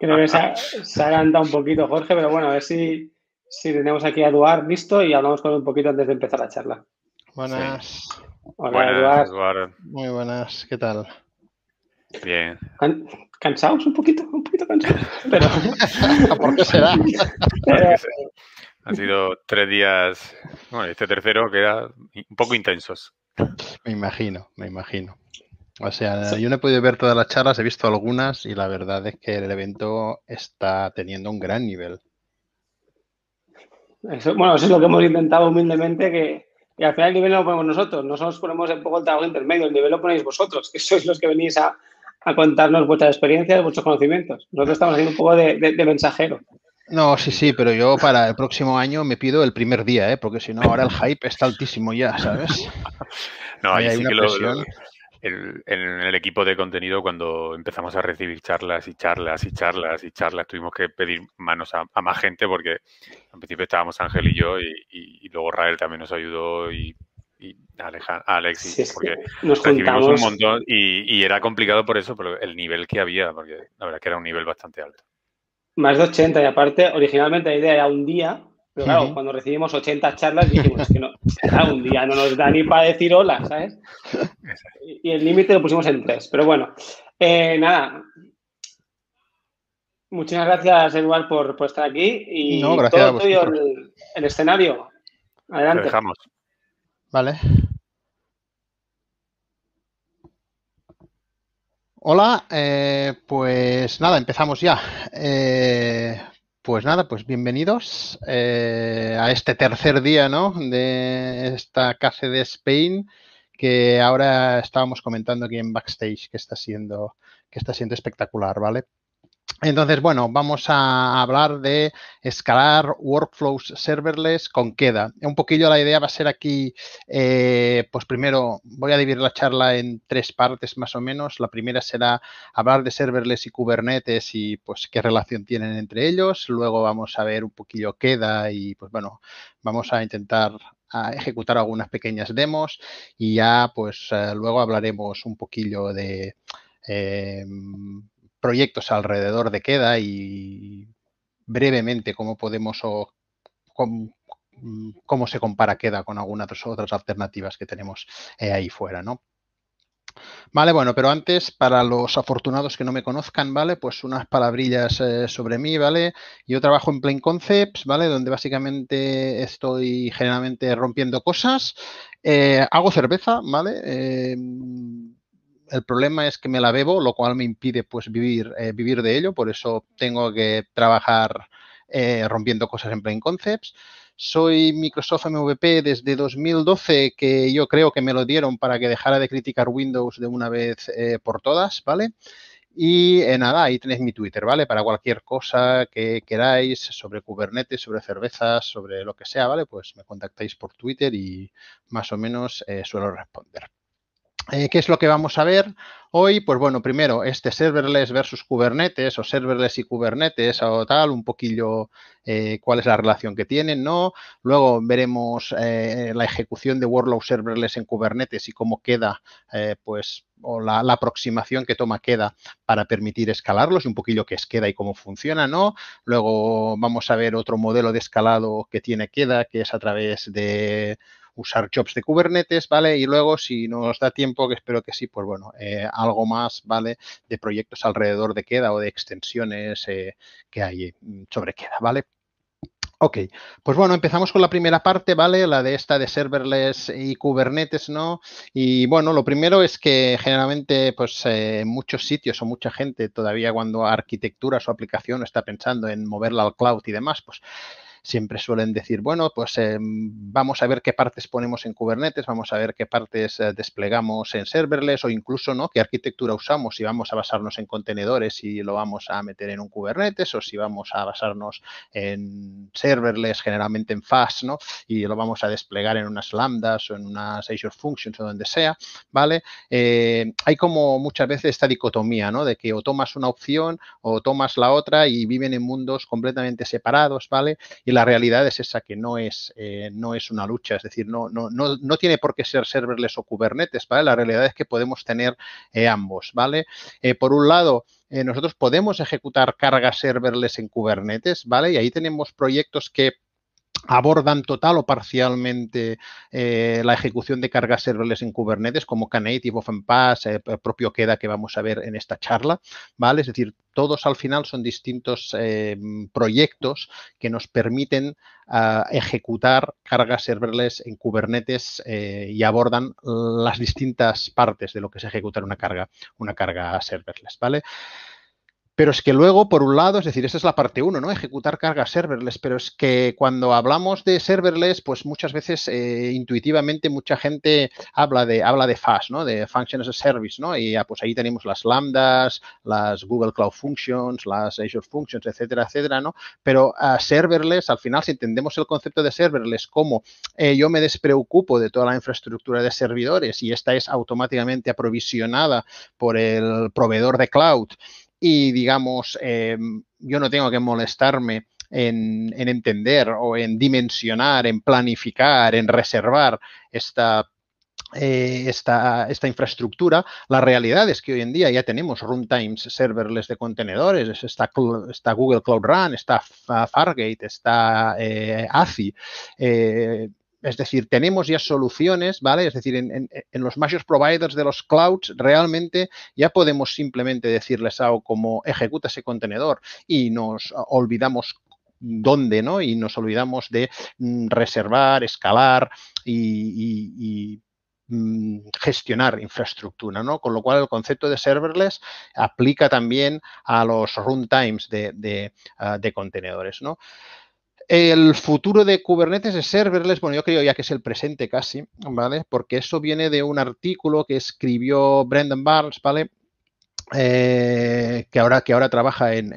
Creo que se ha, se un poquito, Jorge, pero bueno, a ver si, tenemos aquí a Eduard listo y hablamos con él un poquito antes de empezar la charla. Buenas. Hola, Eduard. Muy buenas, ¿qué tal? Bien. ¿Cansados un poquito? Un poquito cansados. Pero... ¿Por qué será? Han sido tres días, bueno, este tercero queda un poco intensos. Me imagino, me imagino. O sea, yo no he podido ver todas las charlas, he visto algunas y la verdad es que el evento está teniendo un gran nivel. bueno, eso es lo que hemos intentado humildemente, que, al final el nivel no lo ponemos nosotros, nosotros ponemos un poco el trabajo intermedio, el nivel lo ponéis vosotros, que sois los que venís a, a contarnos vuestras experiencias, vuestros conocimientos. Nosotros estamos haciendo un poco de, mensajero. No, sí, sí, pero yo para el próximo año me pido el primer día, ¿eh? porque si no, ahora el hype está altísimo ya, ¿sabes? No, ahí, hay una que en el equipo de contenido, cuando empezamos a recibir charlas y charlas y charlas y charlas, tuvimos que pedir manos a, más gente porque al principio estábamos Ángel y yo y, luego Rael también nos ayudó y, y Alex, porque nos recibimos un montón y, era complicado por eso, pero el nivel que había, porque la verdad que era un nivel bastante alto. Más de 80 y aparte, originalmente la idea era un día pero claro, cuando recibimos 80 charlas dijimos que no, un día no nos da ni para decir hola, ¿sabes? Y el límite lo pusimos en tres. Pero bueno, eh, nada. Muchas gracias, Eduardo, por, por estar aquí. Y todo tuyo el, el, escenario. Adelante. Lo dejamos. Vale. Hola, eh, pues nada, empezamos ya. Eh, pues nada, pues bienvenidos eh, a este tercer día ¿no? de esta de Spain que ahora estábamos comentando aquí en backstage que está siendo, que está siendo espectacular, ¿vale? Entonces, bueno, vamos a hablar de escalar workflows serverless con queda. Un poquillo la idea va a ser aquí, eh, pues primero voy a dividir la charla en tres partes más o menos. La primera será hablar de serverless y Kubernetes y pues qué relación tienen entre ellos. Luego vamos a ver un poquillo queda y pues bueno, vamos a intentar ejecutar algunas pequeñas demos y ya pues eh, luego hablaremos un poquillo de... Eh, proyectos alrededor de Queda y brevemente cómo podemos o cómo, se compara Queda con algunas otras alternativas que tenemos eh, ahí fuera, Vale, bueno, pero antes, para los afortunados que no me conozcan, ¿vale? Pues unas palabrillas eh, sobre mí, ¿vale? Yo trabajo en Plain Concepts, ¿vale? Donde básicamente estoy generalmente rompiendo cosas. Eh, hago cerveza, ¿vale? el problema es que me la bebo, lo cual me impide pues vivir, eh, vivir de ello, por eso tengo que trabajar eh, rompiendo cosas en Plain Concepts. Soy Microsoft MVP desde 2012, que yo creo que me lo dieron para que dejara de criticar Windows de una vez eh, por todas, ¿vale? Y nada, ahí tenéis mi Twitter, ¿vale? Para cualquier cosa que queráis sobre Kubernetes, sobre cervezas, sobre lo que sea, ¿vale? Pues me contactáis por Twitter y más o menos suelo responder. Eh, ¿Qué es lo que vamos a ver hoy? Pues bueno, primero, este serverless versus Kubernetes o serverless y Kubernetes o tal, un poquillo eh, cuál es la relación que tienen, ¿no? Luego veremos eh, la ejecución de workload serverless en Kubernetes y cómo queda, pues, o la, aproximación que toma queda para permitir escalarlos, un poquillo qué es queda y cómo funciona, ¿no? Luego vamos a ver otro modelo de escalado que tiene queda, que es a través de usar jobs de Kubernetes, ¿vale? Y luego, si nos da tiempo, que espero que sí, pues bueno, eh, algo más, ¿vale? De proyectos alrededor de queda o de extensiones eh, que hay mm, sobre queda, ¿vale? Ok, pues bueno, empezamos con la primera parte, ¿vale? La de esta de serverless y Kubernetes, ¿no? Y bueno, lo primero es que generalmente, pues eh, muchos sitios o mucha gente todavía cuando arquitectura su aplicación está pensando en moverla al cloud y demás, pues siempre suelen decir, bueno, pues eh, vamos a ver qué partes ponemos en Kubernetes, vamos a ver qué partes eh, desplegamos en serverless o incluso, ¿no? ¿Qué arquitectura usamos? Si vamos a basarnos en contenedores y lo vamos a meter en un Kubernetes o si vamos a basarnos en serverless, generalmente en FAS, ¿no? Y lo vamos a desplegar en unas lambdas o en unas Azure Functions o donde sea, ¿vale? Eh, hay como muchas veces esta dicotomía, ¿no? De que o tomas una opción o tomas la otra y viven en mundos completamente separados, ¿vale? la realidad es esa que no es, eh, no es una lucha, es decir, no, no, no, tiene por qué ser serverless o Kubernetes, ¿vale? La realidad es que podemos tener eh, ambos, ¿vale? Eh, por un lado, nosotros podemos ejecutar cargas serverless en Kubernetes, ¿vale? Y ahí tenemos proyectos que abordan total o parcialmente eh, la ejecución de cargas serverless en Kubernetes, como Knative, OpenPass, eh, el propio Queda que vamos a ver en esta charla, ¿vale? Es decir, todos al final son distintos eh, proyectos que nos permiten ah, ejecutar cargas serverless en Kubernetes y abordan las distintas partes de lo que es ejecutar una carga, una carga serverless, ¿vale? Pero es que luego, por un lado, es decir, esta es la parte uno, ¿no? Ejecutar cargas serverless, pero es que cuando hablamos de serverless, pues muchas veces eh, intuitivamente mucha gente habla de, habla de FAS, ¿no? De Function as a Service, ¿no? Y ah, pues ahí tenemos las lambdas, las Google Cloud Functions, las Azure Functions, etcétera, etcétera, ¿no? Pero a ah, serverless, al final, si entendemos el concepto de serverless como eh, yo me despreocupo de toda la infraestructura de servidores y esta es automáticamente aprovisionada por el proveedor de cloud, y digamos, eh, yo no tengo que molestarme en, entender o en dimensionar, en planificar, en reservar esta, eh, esta, esta, infraestructura, la realidad es que hoy en día ya tenemos runtimes serverless de contenedores, está, está Google Cloud Run, está Fargate, está eh, es decir, tenemos ya soluciones, ¿vale? Es decir, en, los mayores providers de los clouds realmente ya podemos simplemente decirles algo como ejecuta ese contenedor y nos olvidamos dónde, ¿no? Y nos olvidamos de mm, reservar, escalar y, mm, gestionar infraestructura, ¿no? Con lo cual el concepto de serverless aplica también a los runtimes de, de ah, contenedores, ¿no? El futuro de Kubernetes es serverless, bueno, yo creo ya que es el presente casi, ¿vale? Porque eso viene de un artículo que escribió Brendan Barnes, ¿vale? Eh, que, ahora, que ahora trabaja en,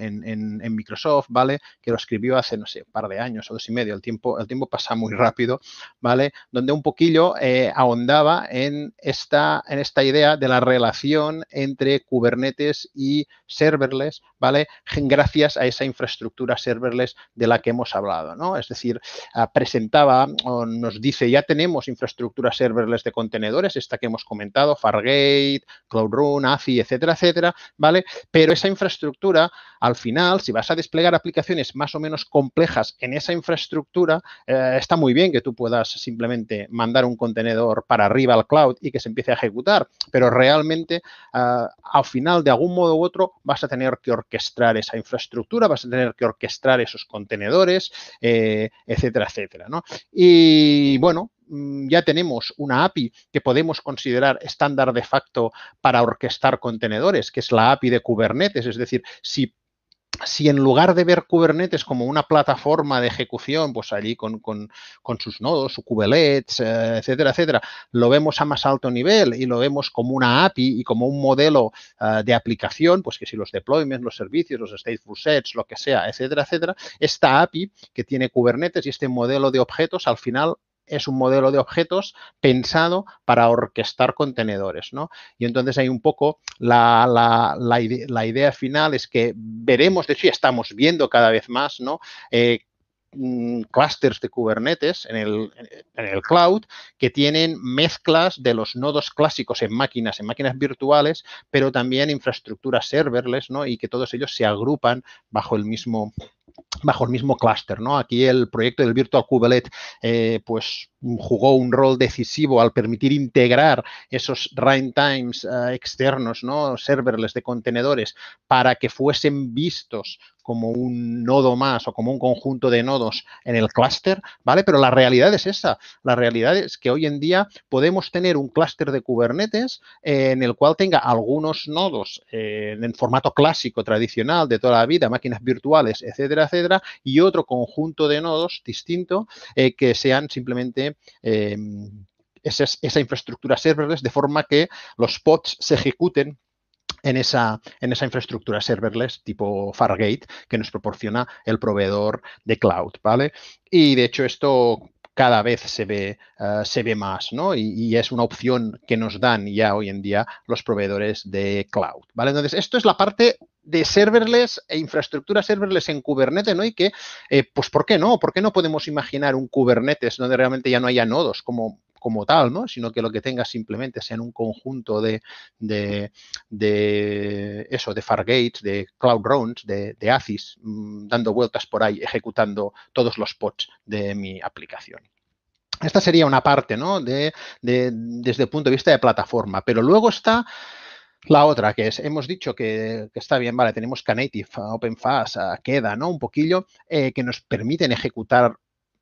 Microsoft, ¿vale? Que lo escribió hace, no sé, un par de años o dos y medio, el tiempo, el tiempo pasa muy rápido, ¿vale? Donde un poquillo eh, ahondaba en esta, en esta idea de la relación entre Kubernetes y serverless, ¿vale? Gracias a esa infraestructura serverless de la que hemos hablado, ¿no? Es decir, ah, presentaba o nos dice, ya tenemos infraestructura serverless de contenedores, esta que hemos comentado, Fargate, Cloud Run, ACI, etcétera, etcétera, ¿vale? Pero esa infraestructura, al final, si vas a desplegar aplicaciones más o menos complejas en esa infraestructura, eh, está muy bien que tú puedas simplemente mandar un contenedor para arriba al cloud y que se empiece a ejecutar, pero realmente eh, al final, de algún modo u otro, vas a tener que orquestar esa infraestructura, vas a tener que orquestar esos contenedores, eh, etcétera, etcétera, ¿no? Y bueno, Mm, ya tenemos una API que podemos considerar estándar de facto para orquestar contenedores, que es la API de Kubernetes. Es decir, si si en lugar de ver Kubernetes como una plataforma de ejecución, pues allí con, sus nodos, su Kubelets, eh, etcétera, etcétera, lo vemos a más alto nivel y lo vemos como una API y como un modelo eh, de aplicación, pues que si los deployments, los servicios, los stateful sets, lo que sea, etcétera, etcétera, esta API que tiene Kubernetes y este modelo de objetos al final es un modelo de objetos pensado para orquestar contenedores, ¿no? Y entonces hay un poco la, idea final es que veremos, de hecho estamos viendo cada vez más, ¿no? Eh, mm, clusters de Kubernetes en el, en el, cloud que tienen mezclas de los nodos clásicos en máquinas, en máquinas virtuales, pero también infraestructuras serverless, ¿no? Y que todos ellos se agrupan bajo el mismo, bajo el mismo clúster. ¿no? Aquí el proyecto del Virtual Kubelet eh, pues jugó un rol decisivo al permitir integrar esos runtimes eh, externos, ¿no? serverless de contenedores, para que fuesen vistos como un nodo más o como un conjunto de nodos en el clúster, ¿vale? Pero la realidad es esa. La realidad es que hoy en día podemos tener un clúster de Kubernetes eh, en el cual tenga algunos nodos eh, en formato clásico, tradicional, de toda la vida, máquinas virtuales, etcétera, etcétera, y otro conjunto de nodos distinto que sean simplemente Em, esa infraestructura serverless de forma que los pods se ejecuten en esa, en esa infraestructura serverless tipo Fargate que nos proporciona el proveedor de cloud, ¿vale? Y de hecho esto cada vez se ve, eh, se ve más, ¿no? Y, es una opción que nos dan ya hoy en día los proveedores de cloud, ¿vale? Entonces, esto es la parte de serverless e infraestructura serverless en Kubernetes, ¿no? Y que, eh, pues, ¿por qué no? ¿Por qué no podemos imaginar un Kubernetes donde realmente ya no haya nodos, como como tal, ¿no? sino que lo que tengas simplemente en un conjunto de, de, de eso, de Fargate, de Cloud Rounds, de, de ACIS, mm, dando vueltas por ahí, ejecutando todos los pods de mi aplicación. Esta sería una parte, desde el punto de vista de plataforma. Pero luego está la otra, que es, hemos dicho que, está bien, vale, tenemos Knative, OpenFAS, Queda, ¿no? Un poquillo, eh, que nos permiten ejecutar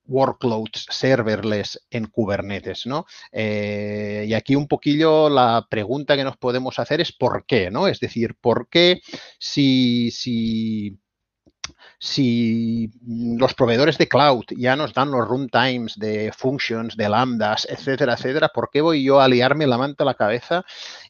workloads serverless en Kubernetes, ¿no? Eh, y aquí un poquillo la pregunta que nos podemos hacer es ¿por qué, no? Es decir, ¿por qué si, si si los proveedores de cloud ya nos dan los runtimes de functions, de lambdas, etcétera, etcétera, ¿por qué voy yo a liarme la manta a la cabeza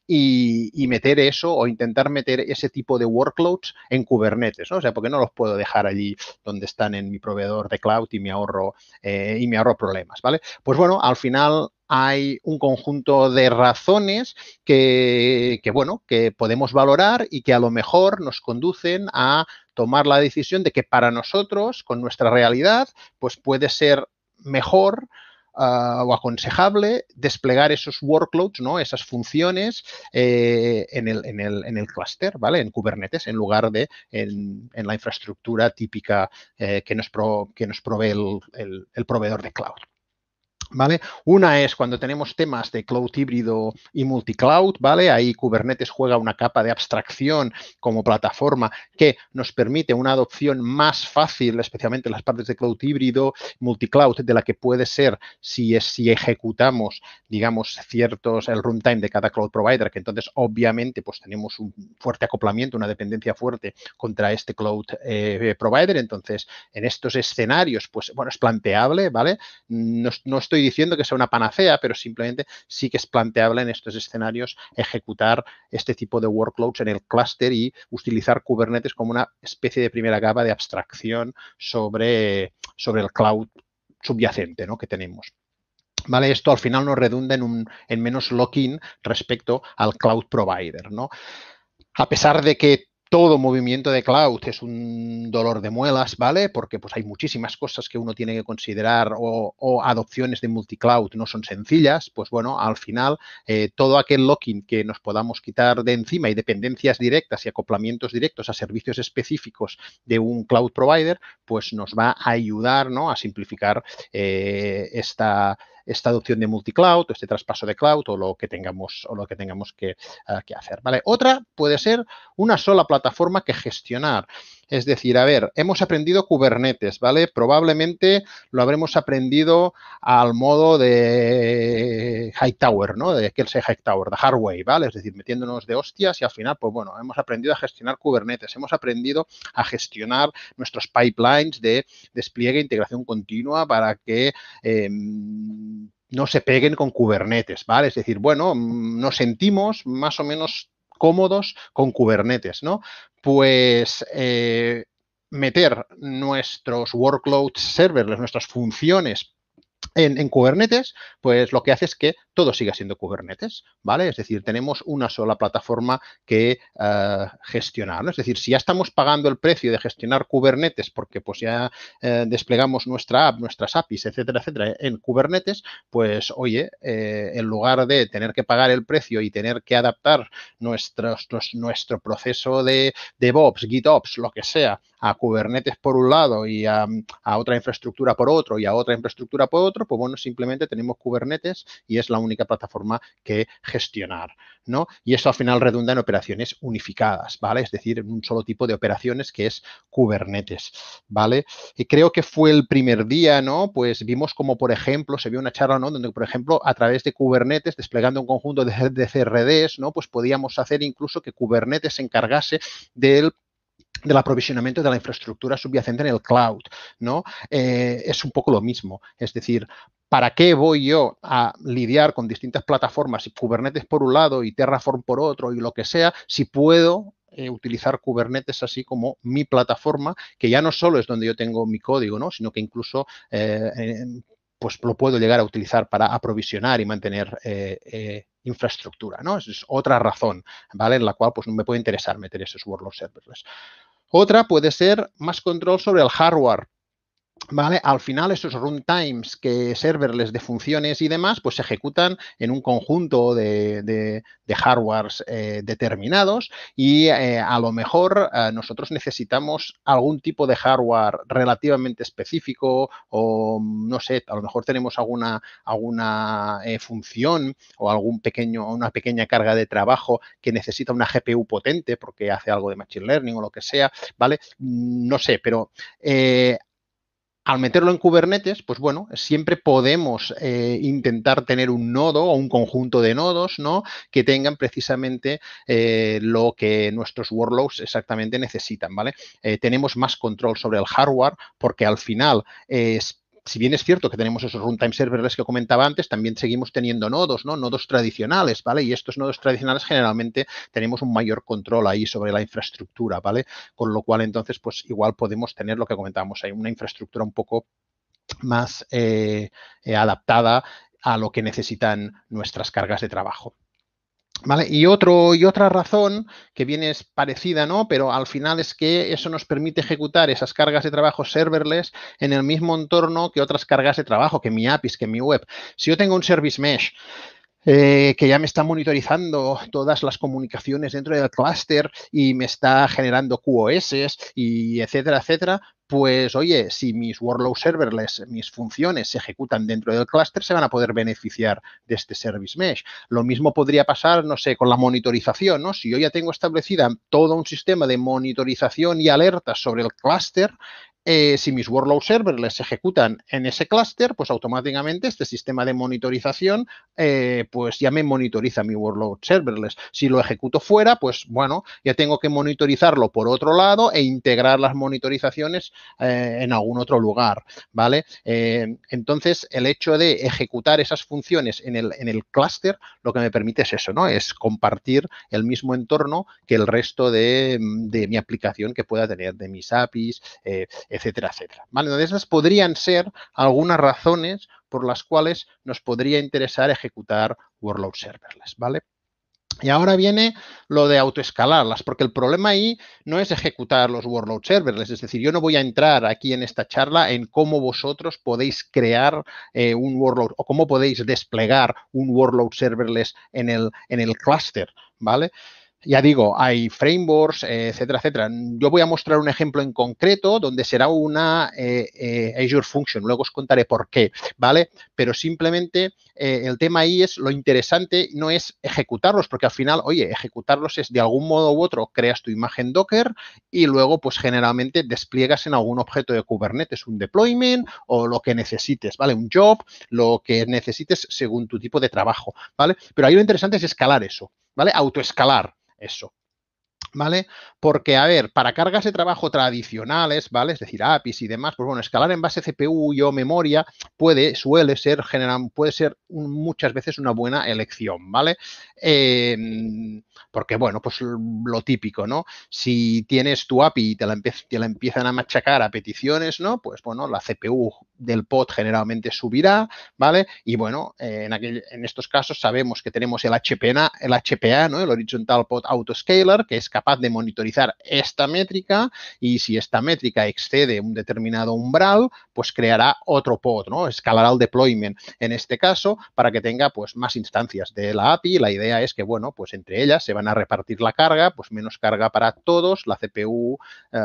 y, meter eso o intentar meter ese tipo de workloads en Kubernetes? ¿no? O sea, ¿por qué no los puedo dejar allí donde están en mi proveedor de cloud y me ahorro, eh, y me ahorro problemas? ¿vale? Pues bueno, al final hay un conjunto de razones que, bueno, que podemos valorar y que a lo mejor nos conducen a tomar la decisión de que para nosotros, con nuestra realidad, pues puede ser mejor ah, o aconsejable desplegar esos workloads, ¿no? esas funciones eh, en el, en el, en el clúster, ¿vale? en Kubernetes, en lugar de en, en la infraestructura típica eh, que, nos que nos provee el, el proveedor de cloud. ¿Vale? Una es cuando tenemos temas de cloud híbrido y multicloud, ¿vale? Ahí Kubernetes juega una capa de abstracción como plataforma que nos permite una adopción más fácil, especialmente en las partes de cloud híbrido, multicloud, de la que puede ser si, es, si ejecutamos, digamos, ciertos, el runtime de cada cloud provider, que entonces obviamente pues tenemos un fuerte acoplamiento, una dependencia fuerte contra este cloud eh, provider. Entonces, en estos escenarios, pues bueno, es planteable, ¿vale? No, no estoy diciendo que sea una panacea, pero simplemente sí que es planteable en estos escenarios ejecutar este tipo de workloads en el cluster y utilizar Kubernetes como una especie de primera capa de abstracción sobre, sobre el cloud subyacente ¿no? que tenemos. ¿Vale? Esto al final nos redunda en, un, en menos lock-in respecto al cloud provider. ¿no? A pesar de que todo movimiento de cloud es un dolor de muelas, ¿vale? Porque pues hay muchísimas cosas que uno tiene que considerar o, adopciones de multicloud no son sencillas, pues bueno, al final eh, todo aquel locking que nos podamos quitar de encima y dependencias directas y acoplamientos directos a servicios específicos de un cloud provider, pues nos va a ayudar, A simplificar eh, esta, esta adopción de multicloud, este traspaso de cloud, o lo que tengamos, o lo que tengamos que eh, hacer. ¿vale? Otra puede ser una sola plataforma que gestionar es decir, a ver, hemos aprendido Kubernetes, ¿vale? Probablemente lo habremos aprendido al modo de Hightower, ¿no? De que Hightower, de Hardware, ¿vale? Es decir, metiéndonos de hostias y al final, pues bueno, hemos aprendido a gestionar Kubernetes, hemos aprendido a gestionar nuestros pipelines de despliegue e integración continua para que... Em, no se peguen con Kubernetes, ¿vale? Es decir, bueno, mm, nos sentimos más o menos cómodos con Kubernetes, ¿no? Pues eh, meter nuestros workloads servers, nuestras funciones en, Kubernetes, pues lo que hace es que todo sigue siendo Kubernetes, ¿vale? Es decir, tenemos una sola plataforma que eh, gestionar, ¿no? Es decir, si ya estamos pagando el precio de gestionar Kubernetes porque pues ya eh, desplegamos nuestra app, nuestras APIs, etcétera, etcétera, en Kubernetes, pues oye, eh, en lugar de tener que pagar el precio y tener que adaptar pues, nuestro, proceso de DevOps, GitOps, lo que sea, a Kubernetes por un lado y a, a otra infraestructura por otro y a otra infraestructura por otro, pues bueno, simplemente tenemos Kubernetes y es la única plataforma que gestionar, ¿no? Y eso al final redunda en operaciones unificadas, ¿vale? Es decir, en un solo tipo de operaciones que es Kubernetes, ¿vale? Y creo que fue el primer día, ¿no? Pues vimos como, por ejemplo, se vio una charla, ¿no? Donde, por ejemplo, a través de Kubernetes, desplegando un conjunto de, CRDs, ¿no? Pues podíamos hacer incluso que Kubernetes se encargase del del aprovisionamiento de la infraestructura subyacente en el cloud, ¿no? Eh, es un poco lo mismo, es decir, ¿para qué voy yo a lidiar con distintas plataformas, y Kubernetes por un lado y Terraform por otro y lo que sea, si puedo eh, utilizar Kubernetes así como mi plataforma, que ya no solo es donde yo tengo mi código, ¿no? sino que incluso eh, eh, pues lo puedo llegar a utilizar para aprovisionar y mantener infraestructura. ¿no? es otra razón ¿vale? en la cual pues, me puede interesar meter esos workload serverless. Otra puede ser más control sobre el hardware ¿Vale? Al final esos runtimes que serverless de funciones y demás, pues se ejecutan en un conjunto de, de, hardwares eh, determinados y eh, a lo mejor eh, nosotros necesitamos algún tipo de hardware relativamente específico o no sé, a lo mejor tenemos alguna, alguna función o algún pequeño, una pequeña carga de trabajo que necesita una GPU potente porque hace algo de machine learning o lo que sea, ¿vale? Mm, no sé, pero al meterlo en Kubernetes, pues bueno, siempre podemos eh, intentar tener un nodo o un conjunto de nodos, ¿no? Que tengan precisamente eh, lo que nuestros workloads exactamente necesitan, ¿vale? Eh, tenemos más control sobre el hardware porque al final es si bien es cierto que tenemos esos runtime serverless que comentaba antes, también seguimos teniendo nodos, ¿no? Nodos tradicionales, ¿vale? Y estos nodos tradicionales generalmente tenemos un mayor control ahí sobre la infraestructura, ¿vale? Con lo cual entonces, pues igual podemos tener lo que comentábamos ahí, una infraestructura un poco más eh, eh, adaptada a lo que necesitan nuestras cargas de trabajo. Y, otro, y otra razón que viene es parecida, ¿no? Pero al final es que eso nos permite ejecutar esas cargas de trabajo serverless en el mismo entorno que otras cargas de trabajo, que mi APIs, que mi web. Si yo tengo un service mesh eh, que ya me está monitorizando todas las comunicaciones dentro del cluster y me está generando QoS y etcétera, etcétera, pues oye, si mis workload serverless, mis funciones se ejecutan dentro del clúster, se van a poder beneficiar de este service mesh. Lo mismo podría pasar, no sé, con la monitorización, ¿no? Si yo ya tengo establecida todo un sistema de monitorización y alertas sobre el clúster, eh, si mis workload serverless se ejecutan en ese clúster, pues automáticamente este sistema de monitorización, eh, pues ya me monitoriza mi workload serverless. Si lo ejecuto fuera, pues bueno, ya tengo que monitorizarlo por otro lado e integrar las monitorizaciones eh, en algún otro lugar, ¿vale? entonces, el hecho de ejecutar esas funciones en el, en el clúster, lo que me permite es eso, ¿no? Es compartir el mismo entorno que el resto de, de mi aplicación que pueda tener, de mis APIs, etcétera, etcétera. ¿Vale? Entonces, podrían ser algunas razones por las cuales nos podría interesar ejecutar workload serverless, ¿vale? Y ahora viene lo de autoescalarlas, porque el problema ahí no es ejecutar los workload serverless, es decir, yo no voy a entrar aquí en esta charla en cómo vosotros podéis crear eh, un workload o cómo podéis desplegar un workload serverless en el, en el clúster, ¿vale? Ya digo, hay frameworks, eh, etcétera, etcétera. Yo voy a mostrar un ejemplo en concreto donde será una eh, eh, Azure Function. Luego os contaré por qué, ¿vale? Pero simplemente el tema ahí es lo interesante no es ejecutarlos, porque al final, oye, ejecutarlos es de algún modo u otro, creas tu imagen Docker y luego, pues generalmente despliegas en algún objeto de Kubernetes, un deployment o lo que necesites, ¿vale? Un job, lo que necesites según tu tipo de trabajo, ¿vale? Pero ahí lo interesante es escalar eso, ¿vale? Autoescalar eso. ¿Vale? Porque, a ver, para cargas de trabajo tradicionales, ¿vale? Es decir, APIs y demás, pues bueno, escalar en base CPU y o memoria puede, suele ser, puede ser muchas veces una buena elección, ¿vale? Em, porque, bueno, pues lo típico, ¿no? Si tienes tu API y te la, empiezan a machacar a peticiones, ¿no? Pues bueno, la CPU del pod generalmente subirá, ¿vale? Y bueno, en, en estos casos sabemos que tenemos el HPA, el HPA, ¿no? El Horizontal Pod Autoscaler, que es capaz de monitorizar esta métrica y si esta métrica excede un determinado umbral, pues creará otro pod, ¿no? Escalará el deployment en este caso para que tenga pues más instancias de la API. La idea es que, bueno, pues entre ellas se van a repartir la carga, pues menos carga para todos, la CPU eh,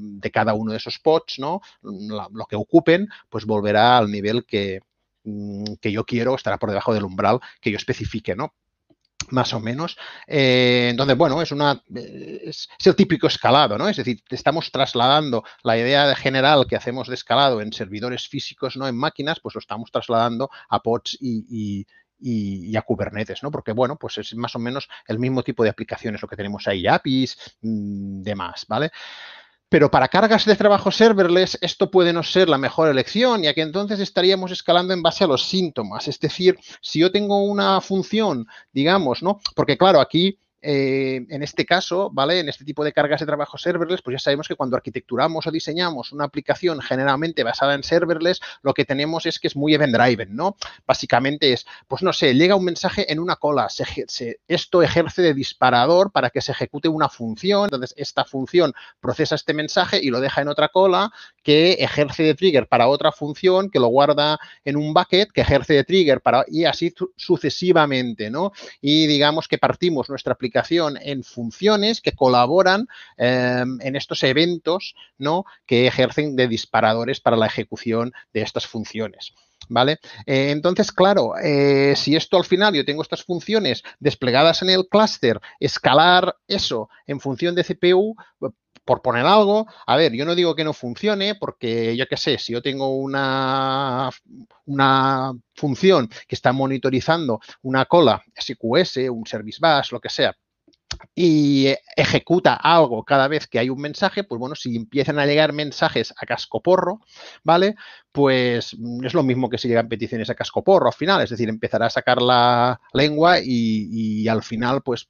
de cada uno de esos pods, ¿no? lo que ocupen, pues volverá al nivel que, mm, que yo quiero, estará por debajo del umbral que yo especifique, ¿no? más o menos. Eh, entonces, bueno, es, una, es, el típico escalado, ¿no? Es decir, estamos trasladando la idea general que hacemos de escalado en servidores físicos, no en máquinas, pues lo estamos trasladando a pods y, y, a Kubernetes, ¿no? Porque, bueno, pues es más o menos el mismo tipo de aplicaciones lo que tenemos ahí, APIs, mm, demás, ¿vale? Pero para cargas de trabajo serverless esto puede no ser la mejor elección, ya que entonces estaríamos escalando en base a los síntomas. Es decir, si yo tengo una función, digamos, ¿no? Porque claro, aquí eh, en este caso, ¿vale? En este tipo de cargas de trabajo serverless, pues ya sabemos que cuando arquitecturamos o diseñamos una aplicación generalmente basada en serverless, lo que tenemos es que es muy event-driven, ¿no? Básicamente es, pues no sé, llega un mensaje en una cola, esto ejerce de disparador para que se ejecute una función, entonces esta función procesa este mensaje y lo deja en otra cola que ejerce de trigger para otra función, que lo guarda en un bucket, que ejerce de trigger para, y así sucesivamente, ¿no? Y digamos que partimos nuestra aplicación en funciones que colaboran em, en estos eventos ¿no? que ejercen de disparadores para la ejecución de estas funciones. ¿Vale? Eh, entonces, claro, eh, si esto al final yo tengo estas funciones desplegadas en el clúster, escalar eso en función de CPU, por poner algo, a ver, yo no digo que no funcione, porque yo qué sé, si yo tengo una, una función que está monitorizando una cola SQS, un service bus, lo que sea, y eh, ejecuta algo cada vez que hay un mensaje, pues bueno, si empiezan a llegar mensajes a cascoporro, ¿vale? Pues mm, es lo mismo que si llegan peticiones a cascoporro al final, es decir, empezará a sacar la lengua y, y al final, pues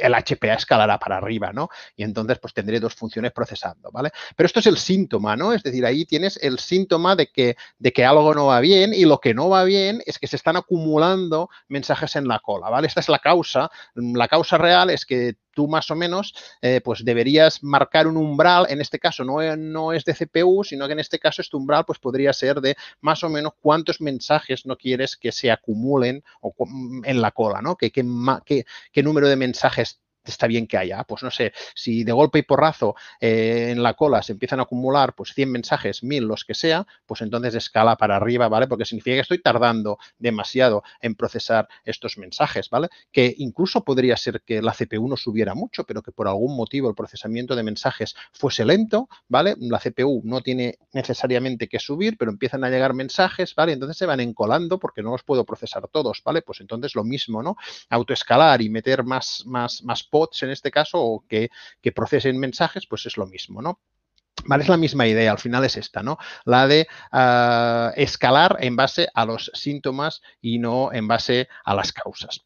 el HPA escalará para arriba, ¿no? Y entonces pues tendré dos funciones procesando, ¿vale? Pero esto es el síntoma, ¿no? Es decir, ahí tienes el síntoma de que, de que algo no va bien y lo que no va bien es que se están acumulando mensajes en la cola, ¿vale? Esta es la causa. La causa real es que tú más o menos, eh, pues deberías marcar un umbral, en este caso no, no es de CPU, sino que en este caso este umbral pues podría ser de más o menos cuántos mensajes no quieres que se acumulen en la cola, ¿no? qué número de mensajes está bien que haya, pues no sé, si de golpe y porrazo eh, en la cola se empiezan a acumular pues 100 mensajes, 1000, los que sea, pues entonces escala para arriba, ¿vale? Porque significa que estoy tardando demasiado en procesar estos mensajes, ¿vale? Que incluso podría ser que la CPU no subiera mucho, pero que por algún motivo el procesamiento de mensajes fuese lento, ¿vale? La CPU no tiene necesariamente que subir, pero empiezan a llegar mensajes, ¿vale? Entonces se van encolando porque no los puedo procesar todos, ¿vale? Pues entonces lo mismo, ¿no? Autoescalar y meter más, más, más Pods en este caso o que, procesen mensajes, pues es lo mismo, ¿no? Vale, es la misma idea, al final es esta, ¿no? La de ah, escalar en base a los síntomas y no en base a las causas.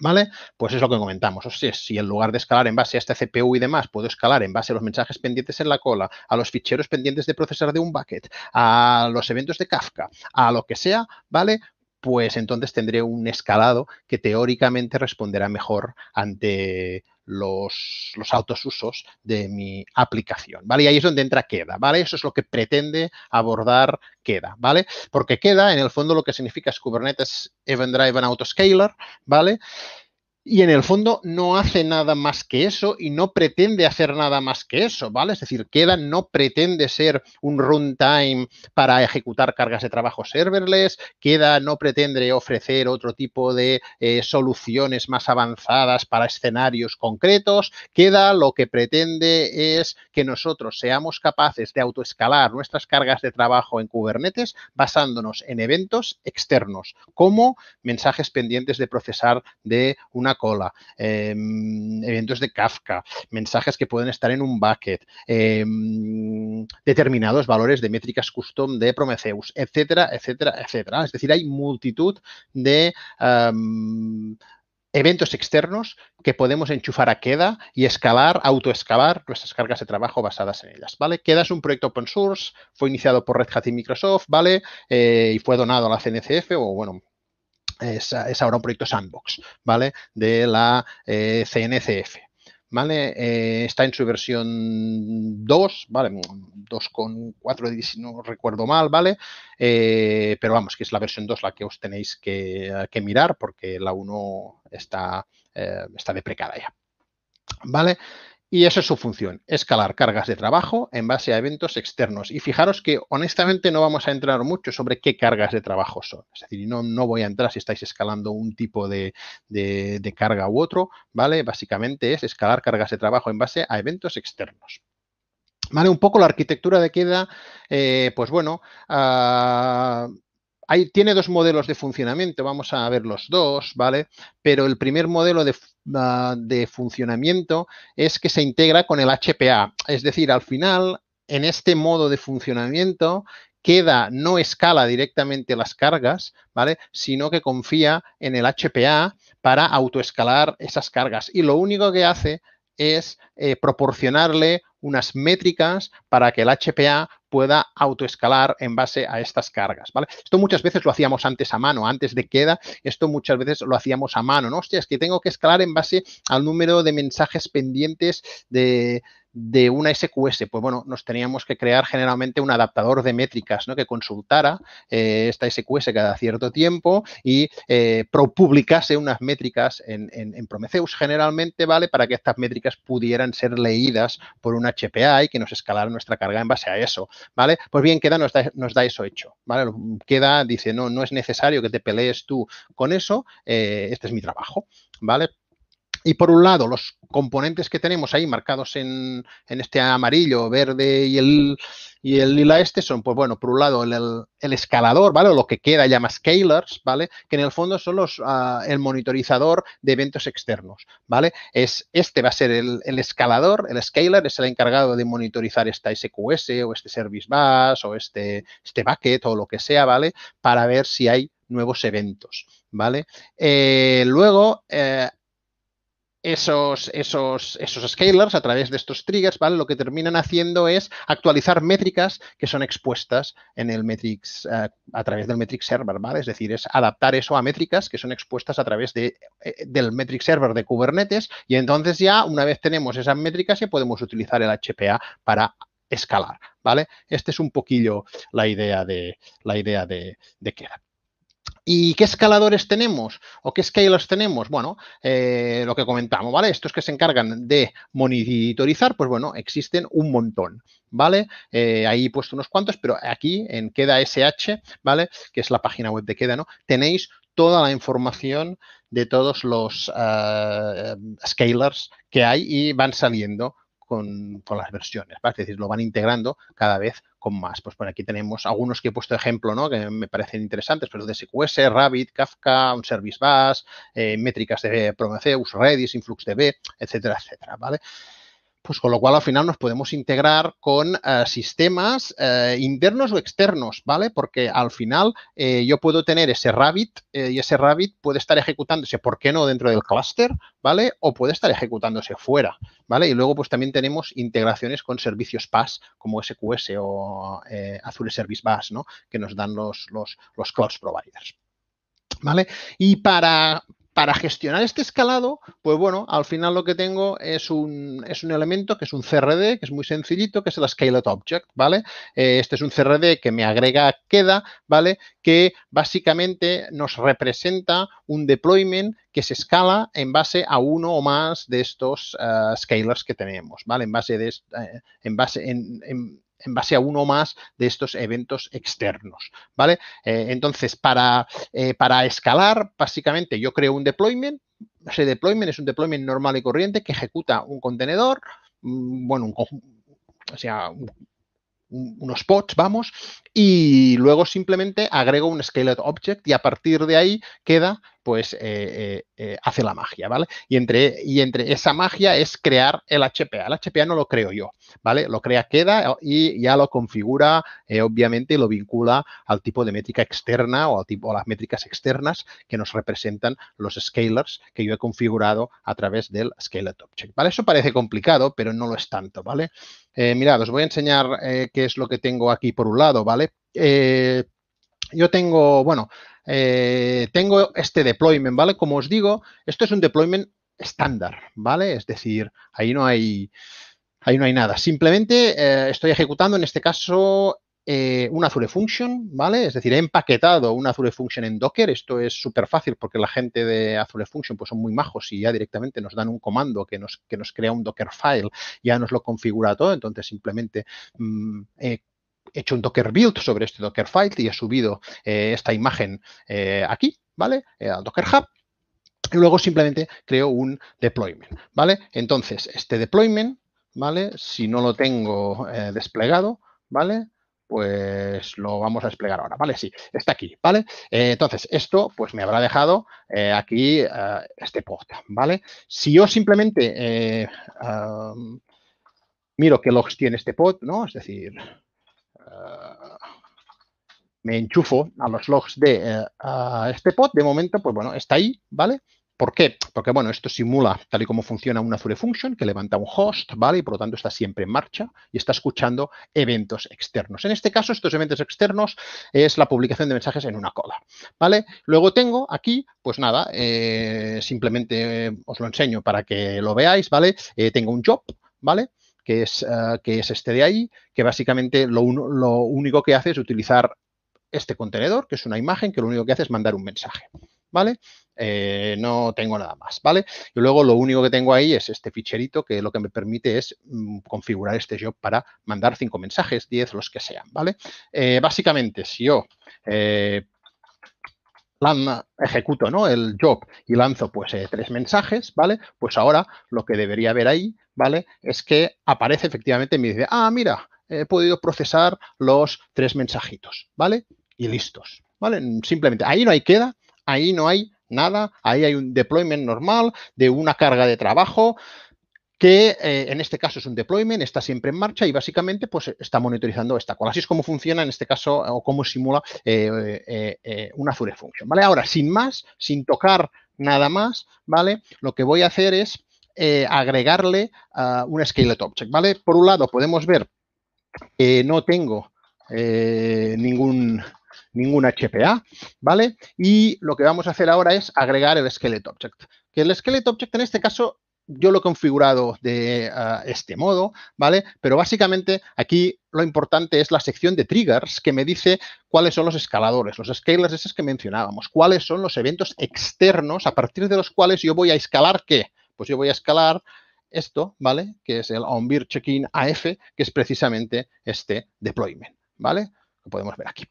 ¿Vale? Pues es lo que comentamos. O sea, si en lugar de escalar en base a esta CPU y demás, puedo escalar en base a los mensajes pendientes en la cola, a los ficheros pendientes de procesar de un bucket, a los eventos de Kafka, a lo que sea, ¿vale? pues entonces tendré un escalado que teóricamente responderá mejor ante los, los usos de mi aplicación, ¿vale? Y ahí es donde entra queda, ¿vale? Eso es lo que pretende abordar queda, ¿vale? Porque queda, en el fondo, lo que significa es Kubernetes Event Driven Autoscaler, ¿vale? Y en el fondo no hace nada más que eso y no pretende hacer nada más que eso, ¿vale? Es decir, Queda no pretende ser un runtime para ejecutar cargas de trabajo serverless, Queda no pretende ofrecer otro tipo de eh, soluciones más avanzadas para escenarios concretos, Queda lo que pretende es que nosotros seamos capaces de autoescalar nuestras cargas de trabajo en Kubernetes basándonos en eventos externos, como mensajes pendientes de procesar de una cola, em, eventos de Kafka, mensajes que pueden estar en un bucket, em, determinados valores de métricas custom de Prometheus, etcétera, etcétera, etcétera. Es decir, hay multitud de... Em, eventos externos que podemos enchufar a queda y escalar, autoescalar nuestras cargas de trabajo basadas en ellas, ¿vale? Queda es un proyecto open source, fue iniciado por Red Hat y Microsoft, ¿vale? Eh, y fue donado a la CNCF o, bueno, es, ahora un proyecto sandbox, ¿vale? De la eh, CNCF. ¿Vale? Eh, está en su versión 2, ¿vale? 2.4, si no recuerdo mal, ¿vale? Eh, pero vamos, que es la versión 2 la que os tenéis que, mirar porque la 1 está, está deprecada ya. ¿Vale? Y esa es su función, escalar cargas de trabajo en base a eventos externos. Y fijaros que honestamente no vamos a entrar mucho sobre qué cargas de trabajo son. Es decir, no, no voy a entrar si estáis escalando un tipo de, carga u otro, ¿vale? Básicamente es escalar cargas de trabajo en base a eventos externos. Vale, un poco la arquitectura de queda, eh, pues bueno, ah, tiene dos modelos de funcionamiento, vamos a ver los dos, ¿vale? Pero el primer modelo de, ah, de funcionamiento es que se integra con el HPA, es decir, al final, en este modo de funcionamiento queda, no escala directamente las cargas, ¿vale? Sino que confía en el HPA para autoescalar esas cargas. Y lo único que hace es eh, proporcionarle unas métricas para que el HPA pueda autoescalar en base a estas cargas, ¿vale? Esto muchas veces lo hacíamos antes a mano, antes de queda, esto muchas veces lo hacíamos a mano, ¿no? Hostia, es que tengo que escalar en base al número de mensajes pendientes de, de una SQS? Pues bueno, nos teníamos que crear generalmente un adaptador de métricas ¿no? que consultara eh, esta SQS cada cierto tiempo y eh, publicase unas métricas en, en, Prometheus generalmente, ¿vale? Para que estas métricas pudieran ser leídas por un HPA y que nos escalara nuestra carga en base a eso, ¿vale? Pues bien, queda, nos da, eso hecho, ¿vale? Queda, dice, no, no es necesario que te pelees tú con eso, eh, este es mi trabajo, ¿vale? Y por un lado, los componentes que tenemos ahí marcados en, en este amarillo, verde y el, y el lila este son, pues bueno, por un lado el, escalador, ¿vale? lo que queda llama scalers, ¿vale? Que en el fondo son los, ah, el monitorizador de eventos externos, ¿vale? Es, este va a ser el, escalador, el scaler es el encargado de monitorizar esta SQS o este service bus o este, este bucket o lo que sea, ¿vale? Para ver si hay nuevos eventos, ¿vale? Eh, luego, eh, esos, esos, esos scalers a través de estos triggers, ¿vale? Lo que terminan haciendo es actualizar métricas que son expuestas en el metrics, eh, a través del metric server, ¿vale? Es decir, es adaptar eso a métricas que son expuestas a través de, eh, del metric server de Kubernetes y entonces ya una vez tenemos esas métricas ya podemos utilizar el HPA para escalar, ¿vale? Este es un poquillo la idea de, la idea de, de queda. ¿Y qué escaladores tenemos? ¿O qué scalers tenemos? Bueno, eh, lo que comentamos, ¿vale? Estos que se encargan de monitorizar, pues bueno, existen un montón, ¿vale? ahí eh, he puesto unos cuantos, pero aquí en Queda SH, ¿vale? Que es la página web de Queda, ¿no? Tenéis toda la información de todos los eh, scalers que hay y van saliendo con, las versiones, ¿vale? es decir, lo van integrando cada vez con más. Pues por aquí tenemos algunos que he puesto ejemplo, ¿no? Que me parecen interesantes, pero de SQS, Rabbit, Kafka, un Service Bus, eh, métricas de Prometheus, Redis, InfluxDB, etcétera, etcétera, ¿vale? pues con lo cual al final nos podemos integrar con eh, sistemas eh, internos o externos, ¿vale? Porque al final eh, yo puedo tener ese Rabbit y ese Rabbit puede estar ejecutándose, ¿por qué no?, dentro del cluster, ¿vale? O puede estar ejecutándose fuera, ¿vale? Y luego pues también tenemos integraciones con servicios pas como SQS o Azure Service Bus, ¿no? Que nos dan los, los, los cloud providers. ¿Vale? Y para para gestionar este escalado, pues bueno, al final lo que tengo es un, es un elemento que es un CRD, que es muy sencillito, que es el Scaled Object, ¿vale? Eh, este es un CRD que me agrega queda, ¿vale? Que básicamente nos representa un deployment que se escala en base a uno o más de estos eh, scalers que tenemos, ¿vale? En base de, eh, en base, en, en base a uno más de estos eventos externos, ¿vale? Eh, entonces, para, eh, para escalar, básicamente yo creo un deployment, ese deployment es un deployment normal y corriente que ejecuta un contenedor, mm, bueno, un, o sea, unos pods, vamos, y luego simplemente agrego un Scaled Object y a partir de ahí queda, pues eh, eh, eh, hace la magia, ¿vale? Y entre, y entre esa magia es crear el HPA. El HPA no lo creo yo, ¿vale? Lo crea queda y ya lo configura, obviamente, y lo vincula al tipo de métrica externa o, al tipo, a las métricas externas que nos representan los scalers que yo he configurado a través del Scaled Object, ¿vale? Eso parece complicado, pero no lo es tanto, ¿vale? mirad, os voy a enseñar qué es lo que tengo aquí por un lado, ¿vale? Eh, yo tengo, bueno, eh, tengo este deployment, ¿vale? Como os digo, esto es un deployment estándar, ¿vale? Es decir, ahí no hay, ahí no hay nada. Simplemente eh, estoy ejecutando, en este caso, Un una Azure Function, ¿vale? Es decir, he empaquetado una Azure Function en Docker. Esto es súper fácil porque la gente de Azure Function pues, son muy majos y ya directamente nos dan un comando que nos, que nos crea un Docker file, ya nos lo configura todo. Entonces, simplemente mm, he hecho un Docker build sobre este docker file y he subido eh, esta imagen eh, aquí, ¿vale? Eh, al Docker Hub. Y luego simplemente creo un deployment, ¿vale? Entonces, este deployment, ¿vale? Si no lo tengo desplegado, ¿vale? Pues lo vamos a desplegar ahora, ¿vale? Sí, está aquí, ¿vale? entonces, esto pues me habrá dejado aquí este pod, ¿vale? Si yo simplemente miro qué logs tiene este pod, ¿no? Es decir, me enchufo a los logs de eh, este pod, de momento, pues bueno, está ahí, ¿vale? ¿Por qué? Porque, bueno, esto simula tal y como funciona una Azure Function que levanta un host, ¿vale? Y por lo tanto está siempre en marcha y está escuchando eventos externos. En este caso, estos eventos externos es la publicación de mensajes en una cola, ¿vale? Luego tengo aquí, pues nada, eh, simplemente eh, os lo enseño para que lo veáis, ¿vale? tengo un job, ¿vale? que es, eh, que es este de ahí, que básicamente lo, único que hace es utilizar este contenedor, que es una imagen, que lo único que hace es mandar un mensaje. ¿Vale? Eh, no tengo nada más, ¿vale? Y luego lo único que tengo ahí es este ficherito que lo que me permite es mm, configurar este job para mandar cinco mensajes, 10, los que sean, ¿vale? Eh, básicamente, si yo ejecuto ¿no? el job y lanzo pues eh, tres mensajes, ¿vale? Pues ahora lo que debería ver ahí, ¿vale? Es que aparece efectivamente y me dice, ah, mira, he podido procesar los tres mensajitos, ¿vale? Y listos, ¿vale? Simplemente, ahí no hay queda, ahí no hay nada, ahí hay un deployment normal de una carga de trabajo, que eh, en este caso es un deployment, está siempre en marcha y básicamente pues está monitorizando esta cual. Así es como funciona en este caso o cómo simula eh, eh, una Azure Function, ¿vale? Ahora, sin más, sin tocar nada más, ¿vale? Lo que voy a hacer es agregarle ah, un Skelet Object, ¿vale? Por un lado podemos ver que no tengo ningún ningún HPA, ¿vale? Y lo que vamos a hacer ahora es agregar el Skeleton Object. Que el Skelet Object en este caso yo lo he configurado de ah, este modo, ¿vale? Pero básicamente aquí lo importante es la sección de triggers que me dice cuáles son los escaladores, los scalers esos que mencionábamos, cuáles son los eventos externos a partir de los cuales yo voy a escalar qué. Pues yo voy a escalar esto, ¿vale? Que es el onBeer Check-in AF, que es precisamente este deployment, ¿vale? Lo podemos ver aquí.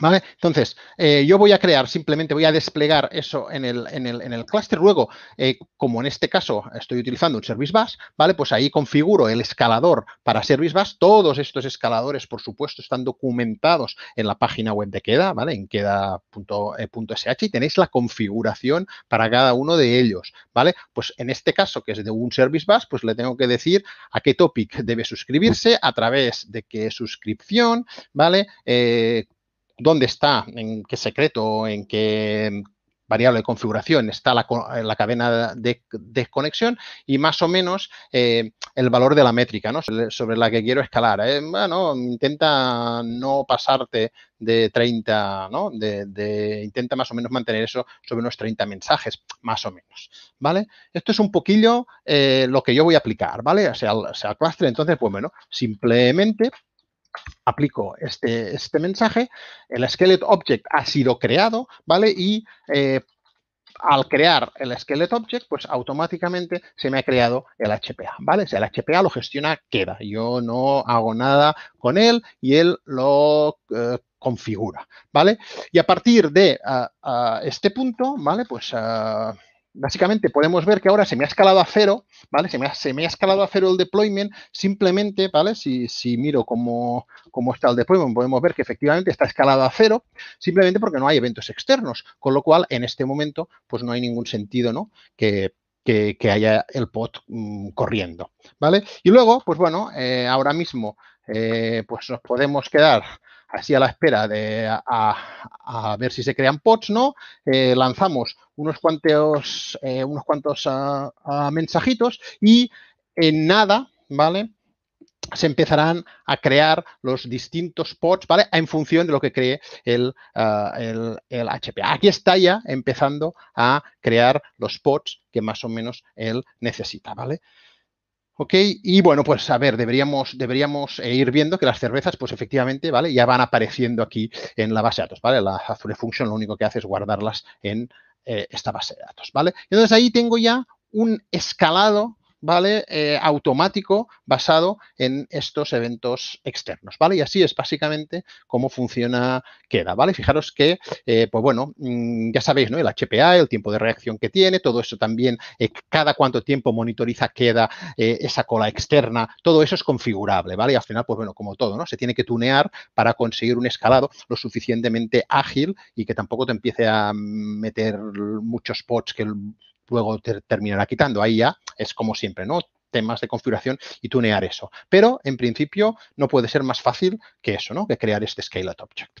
¿Vale? Entonces, eh, yo voy a crear, simplemente voy a desplegar eso en el, en clúster. Luego, eh, como en este caso estoy utilizando un Service Bus, ¿vale? Pues ahí configuro el escalador para Service Bus. Todos estos escaladores, por supuesto, están documentados en la página web de Queda, ¿vale? En queda.sh eh, y tenéis la configuración para cada uno de ellos, ¿vale? Pues en este caso, que es de un Service Bus, pues le tengo que decir a qué topic debe suscribirse, a través de qué suscripción, ¿vale? dónde está, en qué secreto, en qué variable de configuración está la, eh, cadena de, desconexión? y más o menos eh, el valor de la métrica ¿no? sobre la que quiero escalar. Eh, bueno, intenta no pasarte de 30, ¿no? De, intenta más o menos mantener eso sobre unos 30 mensajes, más o menos, ¿vale? Esto es un poquillo lo que yo voy a aplicar, ¿vale? O sea, cluster, entonces, pues bueno, simplemente aplico este, este mensaje, el Skelet object ha sido creado, ¿vale? Y eh, al crear el Skelet Object, pues automáticamente se me ha creado el HPA, ¿vale? el HPA lo gestiona queda. Yo no hago nada con él y él lo eh, configura, ¿vale? Y a partir de este punto, ¿vale? Pues ah, básicamente podemos ver que ahora se me ha escalado a cero, ¿vale? Se me ha, escalado a cero el deployment, simplemente, ¿vale? Si, si miro cómo, está el deployment, podemos ver que efectivamente está escalado a cero, simplemente porque no hay eventos externos, con lo cual en este momento, pues no hay ningún sentido, ¿no? Que, que, haya el pod mm, corriendo, ¿vale? Y luego, pues bueno, eh, ahora mismo, eh, pues nos podemos quedar así a la espera de a, ver si se crean pods, ¿no? Eh, lanzamos unos cuantos, eh, unos cuantos ah, ah, mensajitos y en nada, ¿vale? se empezarán a crear los distintos pods, ¿vale? En función de lo que cree el, HP. Ah, Aquí está ya empezando a crear los pods que más o menos él necesita, ¿vale? Ok, y bueno, pues a ver, deberíamos, deberíamos eh, ir viendo que las cervezas, pues efectivamente, ¿vale? Ya van apareciendo aquí en la base de datos, ¿vale? La Azure Function lo único que hace es guardarlas en eh, esta base de datos, ¿vale? Entonces ahí tengo ya un escalado ¿vale? Eh, automático basado en estos eventos externos, ¿vale? Y así es básicamente cómo funciona queda, ¿vale? Fijaros que, eh, pues bueno, mm, ya sabéis, ¿no? El HPA, el tiempo de reacción que tiene, todo eso también, eh, cada cuánto tiempo monitoriza queda esa cola externa, todo eso es configurable, ¿vale? Y al final, pues bueno, como todo, ¿no? Se tiene que tunear para conseguir un escalado lo suficientemente ágil y que tampoco te empiece a meter muchos pots que luego terminará quitando. Ahí ya es como siempre, ¿no? temas de configuración y tunear eso. Pero en principio no puede ser más fácil que eso, ¿no? Que crear este scale Object.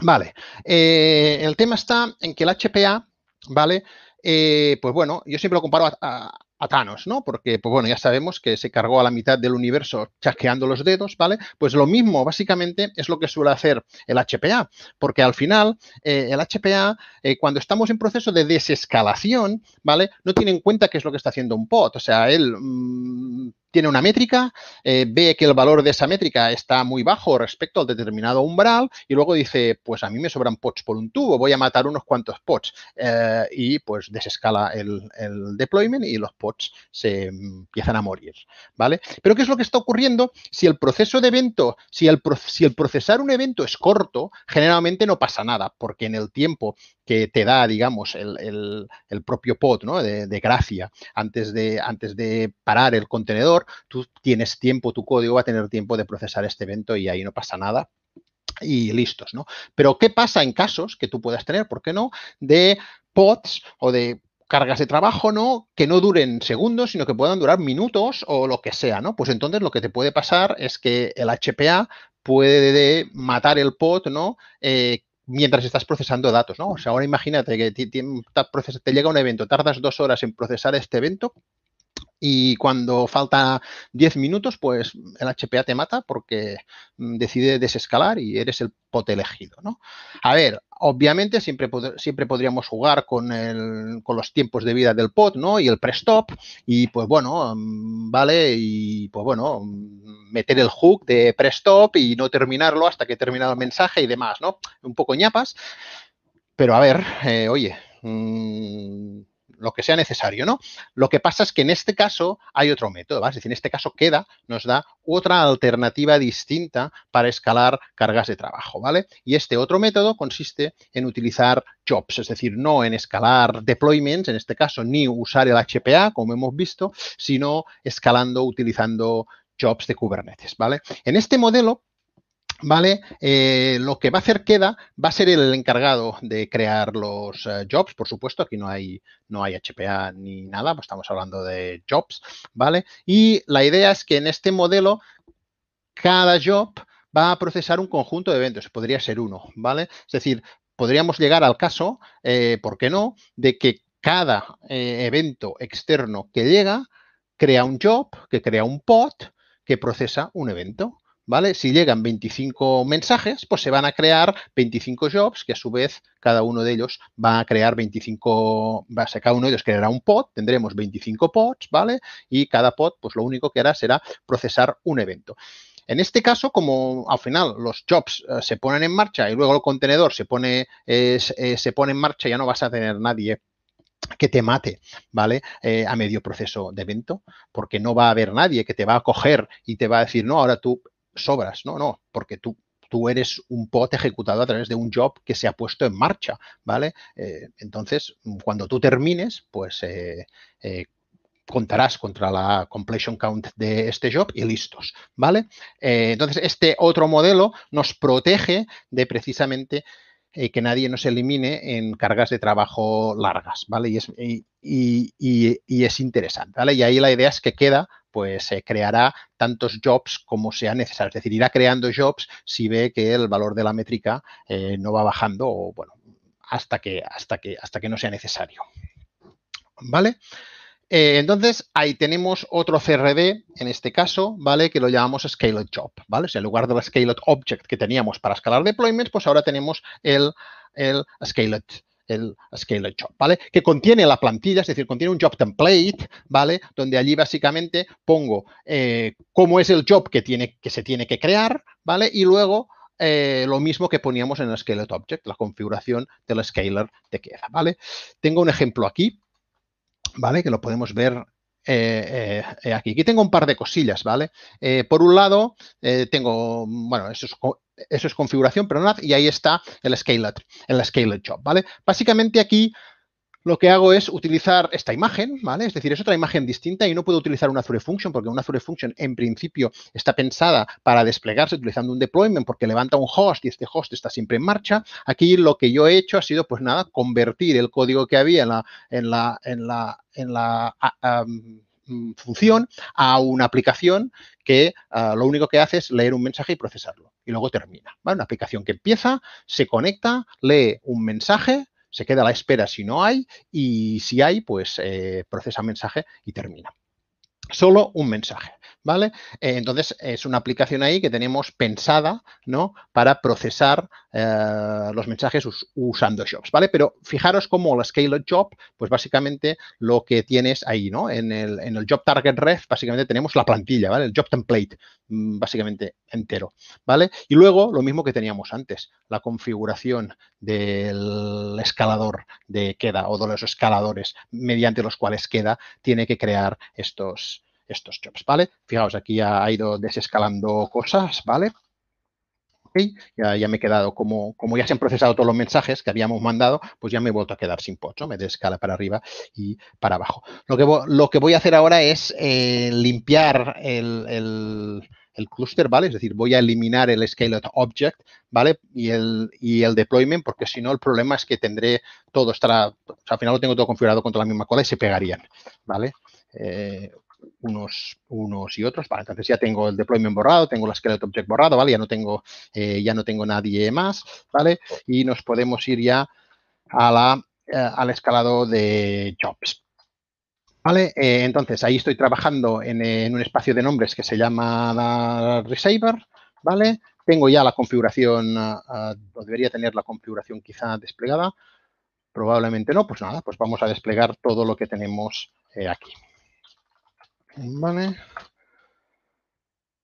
Vale. Eh, el tema está en que el HPA, ¿vale? Eh, pues bueno, yo siempre lo comparo a, a Thanos, ¿no? Porque, pues bueno, ya sabemos que se cargó a la mitad del universo chasqueando los dedos, ¿vale? Pues lo mismo, básicamente, es lo que suele hacer el HPA, porque al final eh, el HPA, eh, cuando estamos en proceso de desescalación, ¿vale? No tiene en cuenta qué es lo que está haciendo un pot, o sea, él... Mm, tiene una métrica, eh, ve que el valor de esa métrica está muy bajo respecto al determinado umbral y luego dice, pues a mí me sobran pods por un tubo, voy a matar unos cuantos pods eh, y pues desescala el, el, deployment y los pods se empiezan a morir, ¿vale? Pero ¿qué es lo que está ocurriendo si el proceso de evento, si el, si el procesar un evento es corto, generalmente no pasa nada porque en el tiempo que te da, digamos, el, propio pod ¿no? de, de gracia antes de, antes de parar el contenedor, tú tienes tiempo, tu código va a tener tiempo de procesar este evento y ahí no pasa nada. Y listos, ¿no? Pero, ¿qué pasa en casos que tú puedas tener, por qué no, de pods o de cargas de trabajo, ¿no? Que no duren segundos, sino que puedan durar minutos o lo que sea, ¿no? Pues entonces lo que te puede pasar es que el HPA puede matar el pod, ¿no? Eh, mientras estás procesando datos, ¿no? O sea, ahora imagínate que te, llega un evento, tardas dos horas en procesar este evento, y cuando falta 10 minutos, pues el HPA te mata porque mm, decide desescalar y eres el pot elegido, ¿no? A ver, obviamente siempre, siempre podríamos jugar con, el, con los tiempos de vida del pot, ¿no? Y el prestop y pues bueno, mm, vale, y pues bueno, mm, meter el hook de prestop y no terminarlo hasta que termina el mensaje y demás, ¿no? Un poco ñapas, pero a ver, eh, oye lo que sea necesario, ¿no? Lo que pasa es que en este caso hay otro método, ¿vale? Es decir, en este caso queda, nos da otra alternativa distinta para escalar cargas de trabajo, ¿vale? Y este otro método consiste en utilizar jobs, es decir, no en escalar deployments, en este caso, ni usar el HPA, como hemos visto, sino escalando utilizando jobs de Kubernetes, ¿vale? En este modelo ¿Vale? Eh, lo que va a hacer queda va a ser el encargado de crear los eh, jobs, por supuesto, aquí no hay, no hay HPA ni nada, pues estamos hablando de jobs, ¿vale? Y la idea es que en este modelo, cada job va a procesar un conjunto de eventos, podría ser uno, ¿vale? Es decir, podríamos llegar al caso, eh, ¿por qué no?, de que cada evento externo que llega crea un job, que crea un pod, que procesa un evento, ¿vale? Si llegan 25 mensajes, pues se van a crear 25 jobs, que a su vez cada uno de ellos va a crear 25, va a cada uno de ellos creará un pod, tendremos 25 pods, ¿vale? Y cada pod, pues lo único que hará será procesar un evento. En este caso, como al final los jobs eh, se ponen en marcha y luego el contenedor se pone, eh, se pone en marcha, ya no vas a tener nadie que te mate, ¿vale? Eh, a medio proceso de evento, porque no va a haber nadie que te va a coger y te va a decir, no, ahora tú sobras, no, no, porque tú, tú eres un POT ejecutado a través de un job que se ha puesto en marcha, ¿vale? Eh, entonces, cuando tú termines, pues eh, eh, contarás contra la completion count de este job y listos, ¿vale? entonces, este otro modelo nos protege de precisamente eh, que nadie nos elimine en cargas de trabajo largas, ¿vale? Y es, interesante, ¿vale? Y ahí la idea es que queda pues se creará tantos jobs como sea necesario. Es decir, irá creando jobs si ve que el valor de la métrica eh, no va bajando o, bueno, hasta que, hasta que, hasta que no sea necesario. ¿Vale? Eh, entonces, ahí tenemos otro CRD, en este caso, ¿vale? Que lo llamamos Scaled Job, ¿vale? en lugar del Scaled Object que teníamos para escalar deployments, pues ahora tenemos el, el Scaled el Job, ¿vale? Que contiene la plantilla, es decir, contiene un job template, ¿vale? Donde allí básicamente pongo eh, cómo es el job que, tiene, que se tiene que crear, ¿vale? Y luego eh, lo mismo que poníamos en el Scaled Object, la configuración del scaler de queda, ¿vale? Tengo un ejemplo aquí ¿vale? Que lo podemos ver eh, eh, aquí. Aquí tengo un par de cosillas, ¿vale? Eh, por un lado, tengo, bueno, eso es, configuración, pero nada, y ahí está el Scale el Job, ¿vale? Básicamente aquí lo que hago es utilizar esta imagen, ¿vale? Es decir, es otra imagen distinta y no puedo utilizar una Azure Function porque una Azure Function en principio está pensada para desplegarse utilizando un deployment porque levanta un host y este host está siempre en marcha. Aquí lo que yo he hecho ha sido, pues nada, convertir el código que había en la, en la, en la, en la ah, mm, función a una aplicación que ah, lo único que hace es leer un mensaje y procesarlo. Y luego termina. Una aplicación que empieza, se conecta, lee un mensaje, se queda a la espera si no hay y si hay, pues eh, procesa mensaje y termina solo un mensaje. ¿Vale? Eh, entonces es una aplicación ahí que tenemos pensada ¿no? para procesar eh, los mensajes usando jobs, ¿vale? Pero fijaros cómo la Scale Job, pues básicamente lo que tienes ahí, ¿no? En el, en el Job Target Ref, básicamente tenemos la plantilla, ¿vale? El Job Template, mm, básicamente entero, ¿vale? Y luego lo mismo que teníamos antes, la configuración del escalador de queda o de los escaladores mediante los cuales queda tiene que crear estos estos jobs, ¿vale? Fijaos, aquí ha ido desescalando cosas, ¿vale? Okay, ya, me he quedado, como, como ya se han procesado todos los mensajes que habíamos mandado, pues ya me he vuelto a quedar sin pocho, Me descala para arriba y para abajo. Lo que, lo que voy a hacer ahora es eh, limpiar el, el ¿vale? Es decir, voy a eliminar el scaled object, ¿vale? Y el, y el deployment, porque si no, el problema es que tendré todo, estará, o sea, al final lo tengo todo configurado contra la misma cola y se pegarían, ¿vale? Eh, unos, unos y otros. Vale, entonces ya tengo el deployment borrado, tengo la skeleton object borrado, ¿vale? Ya no tengo, eh, ya no tengo nadie más, ¿vale? Y nos podemos ir ya a la, eh, al escalado de jobs. ¿Vale? Eh, entonces, ahí estoy trabajando en, un espacio de nombres que se llama Receiver, ¿vale? Tengo ya la configuración, o ah, ah, debería tener la configuración quizá desplegada. Probablemente no, pues nada, pues vamos a desplegar todo lo que tenemos aquí. Vale.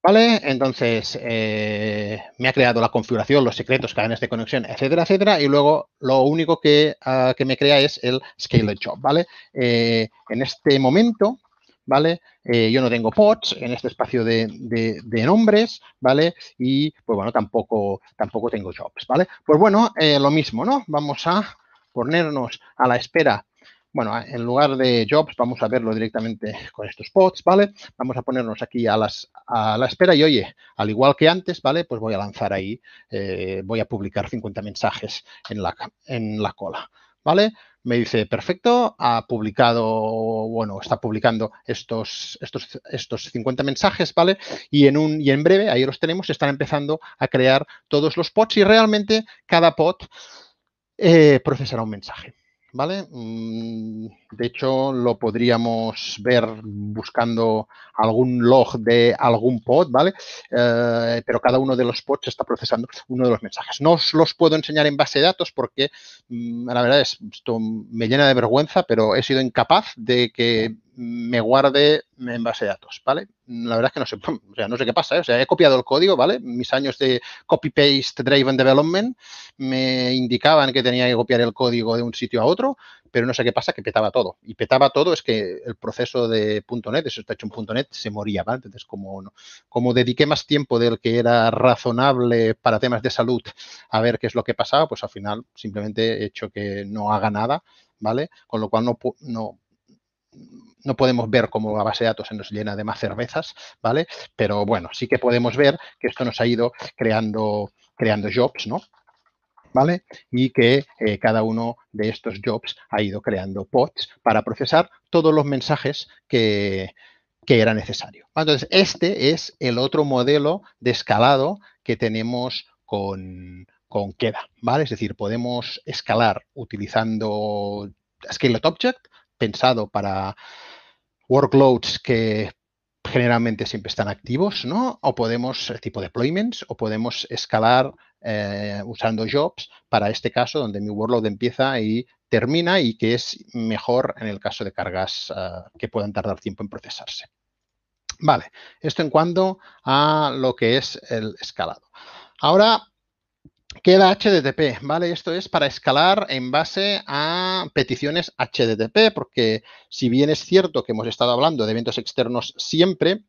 Vale, entonces eh, me ha creado la configuración, los secretos, cadenas de este conexión, etcétera, etcétera. Y luego lo único que, ah, me crea es el Scaled Job, ¿vale? Eh, en este momento, ¿vale? Eh, yo no tengo pods en este espacio de, nombres, ¿vale? Y pues bueno, tampoco, tampoco tengo jobs, ¿vale? Pues bueno, lo mismo, ¿no? Vamos a ponernos a la espera bueno, ah, en lugar de jobs, vamos a verlo directamente con estos pods, ¿vale? Vamos a ponernos aquí a, las, a la espera y, oye, al igual que antes, ¿vale? Pues voy a lanzar ahí, eh, voy a publicar 50 mensajes en la, cola, ¿vale? me dice, perfecto, ha publicado, bueno, está publicando estos, 50 mensajes, ¿vale? Y en, un, y en breve, ahí los tenemos, están empezando a crear todos los pods y realmente cada pod eh, procesará un mensaje. ¿vale? Mm, de hecho, lo podríamos ver buscando algún log de algún pod, ¿vale? Eh, pero cada uno de los pods está procesando uno de los mensajes. No os los puedo enseñar en base de datos porque mm, la verdad es, esto me llena de vergüenza, pero he sido incapaz de que me guarde en base de datos, ¿vale? La verdad es que no sé, o sea, no sé qué pasa, ¿eh? o sea, he copiado el código, ¿vale? Mis años de copy-paste driven development me indicaban que tenía que copiar el código de un sitio a otro, pero no sé qué pasa, que petaba todo. Y petaba todo es que el proceso de .NET, eso está hecho en .NET, se moría, ¿vale? Entonces, como, como dediqué más tiempo del que era razonable para temas de salud a ver qué es lo que pasaba, pues al final simplemente he hecho que no haga nada, ¿vale? Con lo cual no, no no podemos ver cómo la base de datos se nos llena de más cervezas, ¿vale? Pero bueno, sí que podemos ver que esto nos ha ido creando, creando jobs, ¿no? ¿vale? Y que eh, cada uno de estos jobs ha ido creando pods para procesar todos los mensajes que, era necesario. Entonces, este es el otro modelo de escalado que tenemos con, con Queda, ¿vale? Es decir, podemos escalar utilizando Scaled Object, pensado para workloads que generalmente siempre están activos, ¿no? O podemos, tipo deployments, o podemos escalar eh, usando jobs para este caso donde mi workload empieza y termina y que es mejor en el caso de cargas eh, que puedan tardar tiempo en procesarse. Vale, esto en cuanto a lo que es el escalado. Ahora queda HTTP, ¿vale? Esto es para escalar en base a peticiones HTTP, porque si bien es cierto que hemos estado hablando de eventos externos siempre,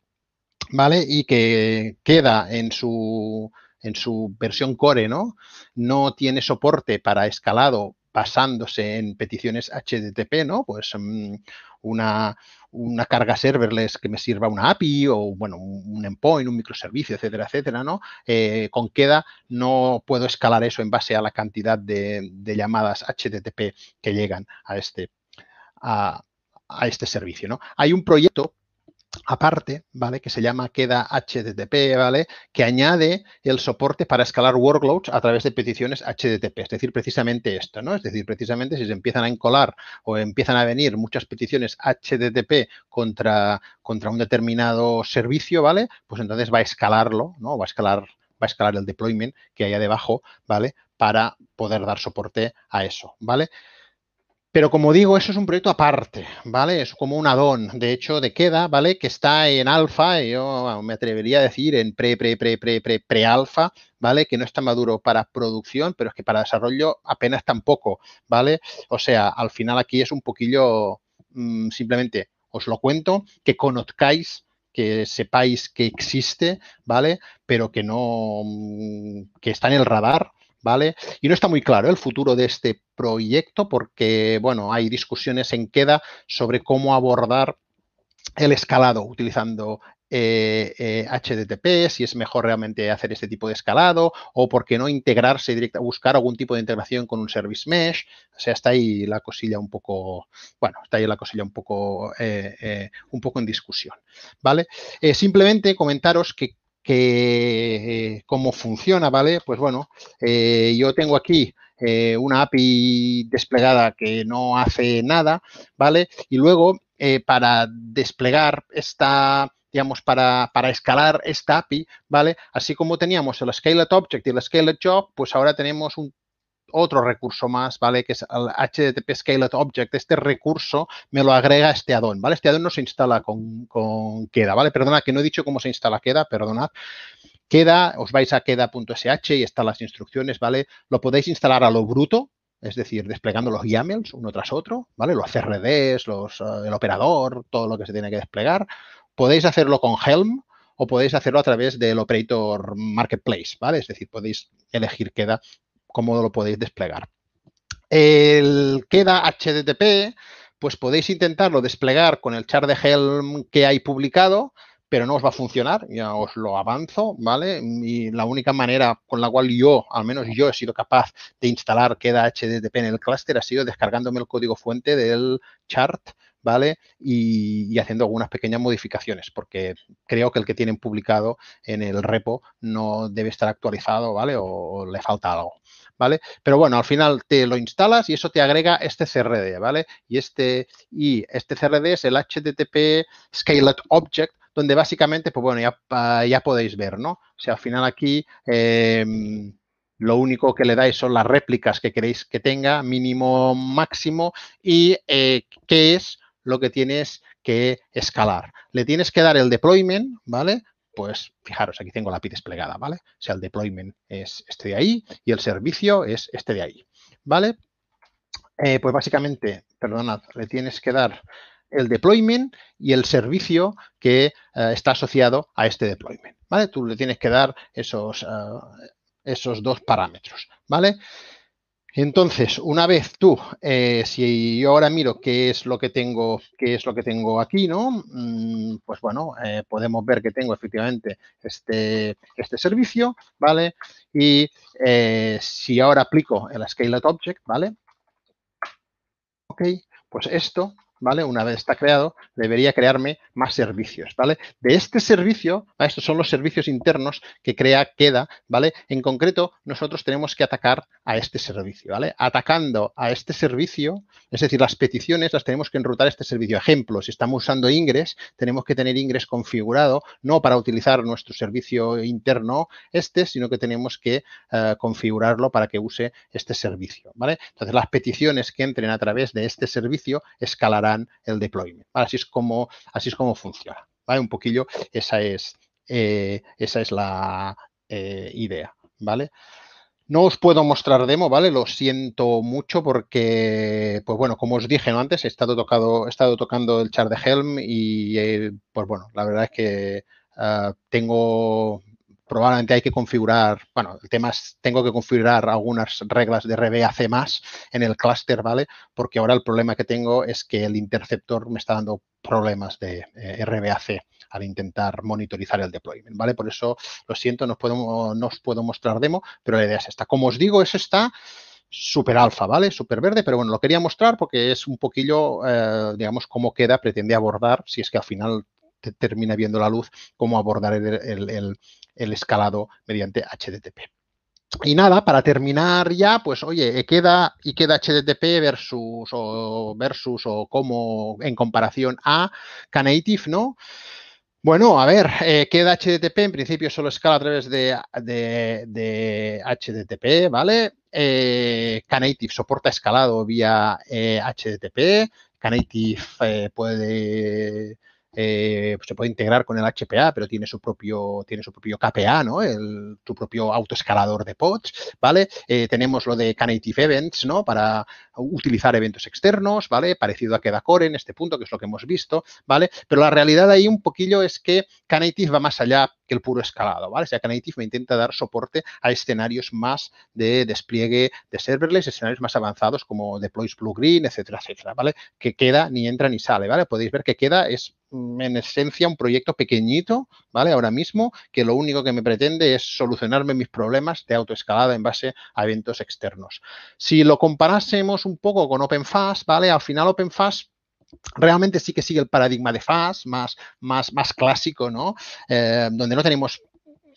¿vale? Y que queda en su en su versión core, ¿no? No tiene soporte para escalado basándose en peticiones HTTP, ¿no? Pues mm, una, una carga serverless que me sirva una API o, bueno, un endpoint, un microservicio, etcétera, etcétera, ¿no? Eh, con queda no puedo escalar eso en base a la cantidad de, llamadas HTTP que llegan a este, a, este servicio, ¿no? Hay un proyecto aparte, ¿vale? Que se llama queda HTTP, ¿vale? Que añade el soporte para escalar workloads a través de peticiones HTTP, es decir, precisamente esto, ¿no? Es decir, precisamente si se empiezan a encolar o empiezan a venir muchas peticiones HTTP contra, contra un determinado servicio, ¿vale? Pues entonces va a escalarlo, ¿no? Va a escalar va a escalar el deployment que haya debajo, ¿vale? Para poder dar soporte a eso, ¿vale? Pero como digo, eso es un proyecto aparte, ¿vale? Es como un adón, de hecho, de queda, ¿vale? Que está en alfa, yo me atrevería a decir en pre, pre, pre, pre, pre, pre alfa, ¿vale? Que no está maduro para producción, pero es que para desarrollo apenas tampoco, ¿vale? O sea, al final aquí es un poquillo, mm, simplemente os lo cuento, que conozcáis que sepáis que existe, ¿vale? Pero que no, mm, que está en el radar, y no está muy claro ¿eh? el futuro de este proyecto porque, bueno, hay discusiones en queda sobre cómo abordar el escalado utilizando HTTP, eh, eh, si es mejor realmente hacer este tipo de escalado o por qué no integrarse directa, buscar algún tipo de integración con un service mesh. O sea, está ahí la cosilla un poco, bueno, está ahí la cosilla un poco, un poco en discusión, ¿vale? simplemente comentaros que que eh, cómo funciona, ¿vale? Pues bueno, eh, yo tengo aquí eh, una API desplegada que no hace nada, ¿vale? Y luego, para desplegar esta, digamos, para, para, escalar esta API, ¿vale? Así como teníamos el Scaled Object y el Scaled Job, pues ahora tenemos un otro recurso más, ¿vale? Que es el HTTP Scaled Object. Este recurso me lo agrega este addon, ¿vale? Este addon no se instala con, queda, ¿vale? Perdona que no he dicho cómo se instala queda, perdonad queda, os vais a queda.sh y están las instrucciones, ¿vale? Lo podéis instalar a lo bruto, es decir, desplegando los YAMLs uno tras otro, ¿vale? Los CRDs, los, eh, el operador, todo lo que se tiene que desplegar. Podéis hacerlo con Helm o podéis hacerlo a través del Operator Marketplace, ¿vale? Es decir, podéis elegir queda cómo lo podéis desplegar. El queda HTTP, pues podéis intentarlo desplegar con el Chart de Helm que hay publicado, pero no os va a funcionar, ya os lo avanzo, ¿vale? Y la única manera con la cual yo, al menos yo, he sido capaz de instalar queda HTTP en el clúster ha sido descargándome el código fuente del chart, ¿vale? Y, haciendo algunas pequeñas modificaciones, porque creo que el que tienen publicado en el repo no debe estar actualizado, ¿vale? o le falta algo. ¿vale? Pero bueno, al final te lo instalas y eso te agrega este CRD, ¿vale? Y este, y este CRD es el HTTP Scaled Object, donde básicamente, pues bueno, ya, podéis ver, ¿no? O sea, al final aquí... Em, lo único que le dais son las réplicas que queréis que tenga, mínimo, máximo, y eh, qué es lo que tienes que escalar. Le tienes que dar el deployment, ¿vale? pues fijaros, aquí tengo la API desplegada, ¿vale? O sea, el deployment es este de ahí y el servicio es este de ahí, ¿vale? Eh, pues básicamente, perdonad, le tienes que dar el deployment y el servicio que eh, está asociado a este deployment, ¿vale? Tú le tienes que dar esos, eh, esos dos parámetros, ¿vale? Entonces, una vez tú, eh, si yo ahora miro qué es lo que tengo, qué es lo que tengo aquí, ¿no? Mm, pues bueno, eh, podemos ver que tengo efectivamente este, este servicio, ¿vale? Y eh, si ahora aplico el Scale Object, ¿vale? Ok, pues esto ¿vale? Una vez está creado, debería crearme más servicios, ¿vale? De este servicio, estos son los servicios internos que crea queda, ¿vale? En concreto, nosotros tenemos que atacar a este servicio, ¿vale? Atacando a este servicio, es decir, las peticiones las tenemos que enrutar a este servicio. Ejemplo, si estamos usando Ingress, tenemos que tener Ingress configurado, no para utilizar nuestro servicio interno este, sino que tenemos que eh, configurarlo para que use este servicio, ¿vale? Entonces, las peticiones que entren a través de este servicio escalarán el deployment. Así, es como, así es como funciona. ¿vale? Un poquillo esa es, eh, esa es la eh, idea. ¿vale? No os puedo mostrar demo, ¿vale? Lo siento mucho porque, pues bueno, como os dije ¿no? antes, he estado, tocado, he estado tocando el char de Helm y, eh, pues bueno, la verdad es que ah, tengo probablemente hay que configurar, bueno, el tema es, tengo que configurar algunas reglas de RBAC más en el clúster, ¿vale? Porque ahora el problema que tengo es que el interceptor me está dando problemas de eh, RBAC al intentar monitorizar el deployment, ¿vale? Por eso, lo siento, no os puedo, puedo mostrar demo, pero la idea es esta. Como os digo, es está super alfa, ¿vale? Super verde, pero bueno, lo quería mostrar porque es un poquillo, eh, digamos, cómo queda, pretende abordar, si es que al final termina viendo la luz, cómo abordar el, el escalado mediante HTTP. Y nada, para terminar ya, pues oye, eh, queda y queda HTTP versus o versus o como en comparación a Knative, ¿no? Bueno, a ver, eh, queda HTTP, en principio solo escala a través de, de, HTTP, ¿vale? Eh, Knative soporta escalado vía HTTP, eh, Knative puede eh, pues se puede integrar con el HPA, pero tiene su propio, tiene su propio KPA, ¿no? propio autoescalador de pods, ¿vale? Eh, tenemos lo de Canative Events, ¿no? Para utilizar eventos externos, ¿vale? Parecido a Core en este punto, que es lo que hemos visto, ¿vale? Pero la realidad ahí un poquillo es que Canative va más allá que el puro escalado, ¿vale? O sea, Native me intenta dar soporte a escenarios más de despliegue de serverless, escenarios más avanzados como deploys blue green, etcétera, etcétera, ¿vale? Que queda ni entra ni sale, ¿vale? Podéis ver que queda es mm, en esencia un proyecto pequeñito, ¿vale? Ahora mismo, que lo único que me pretende es solucionarme mis problemas de autoescalada en base a eventos externos. Si lo comparásemos un poco con OpenFast, ¿vale? Al final OpenFast realmente sí que sigue el paradigma de FAS, más, más, más clásico, ¿no? Eh, donde no tenemos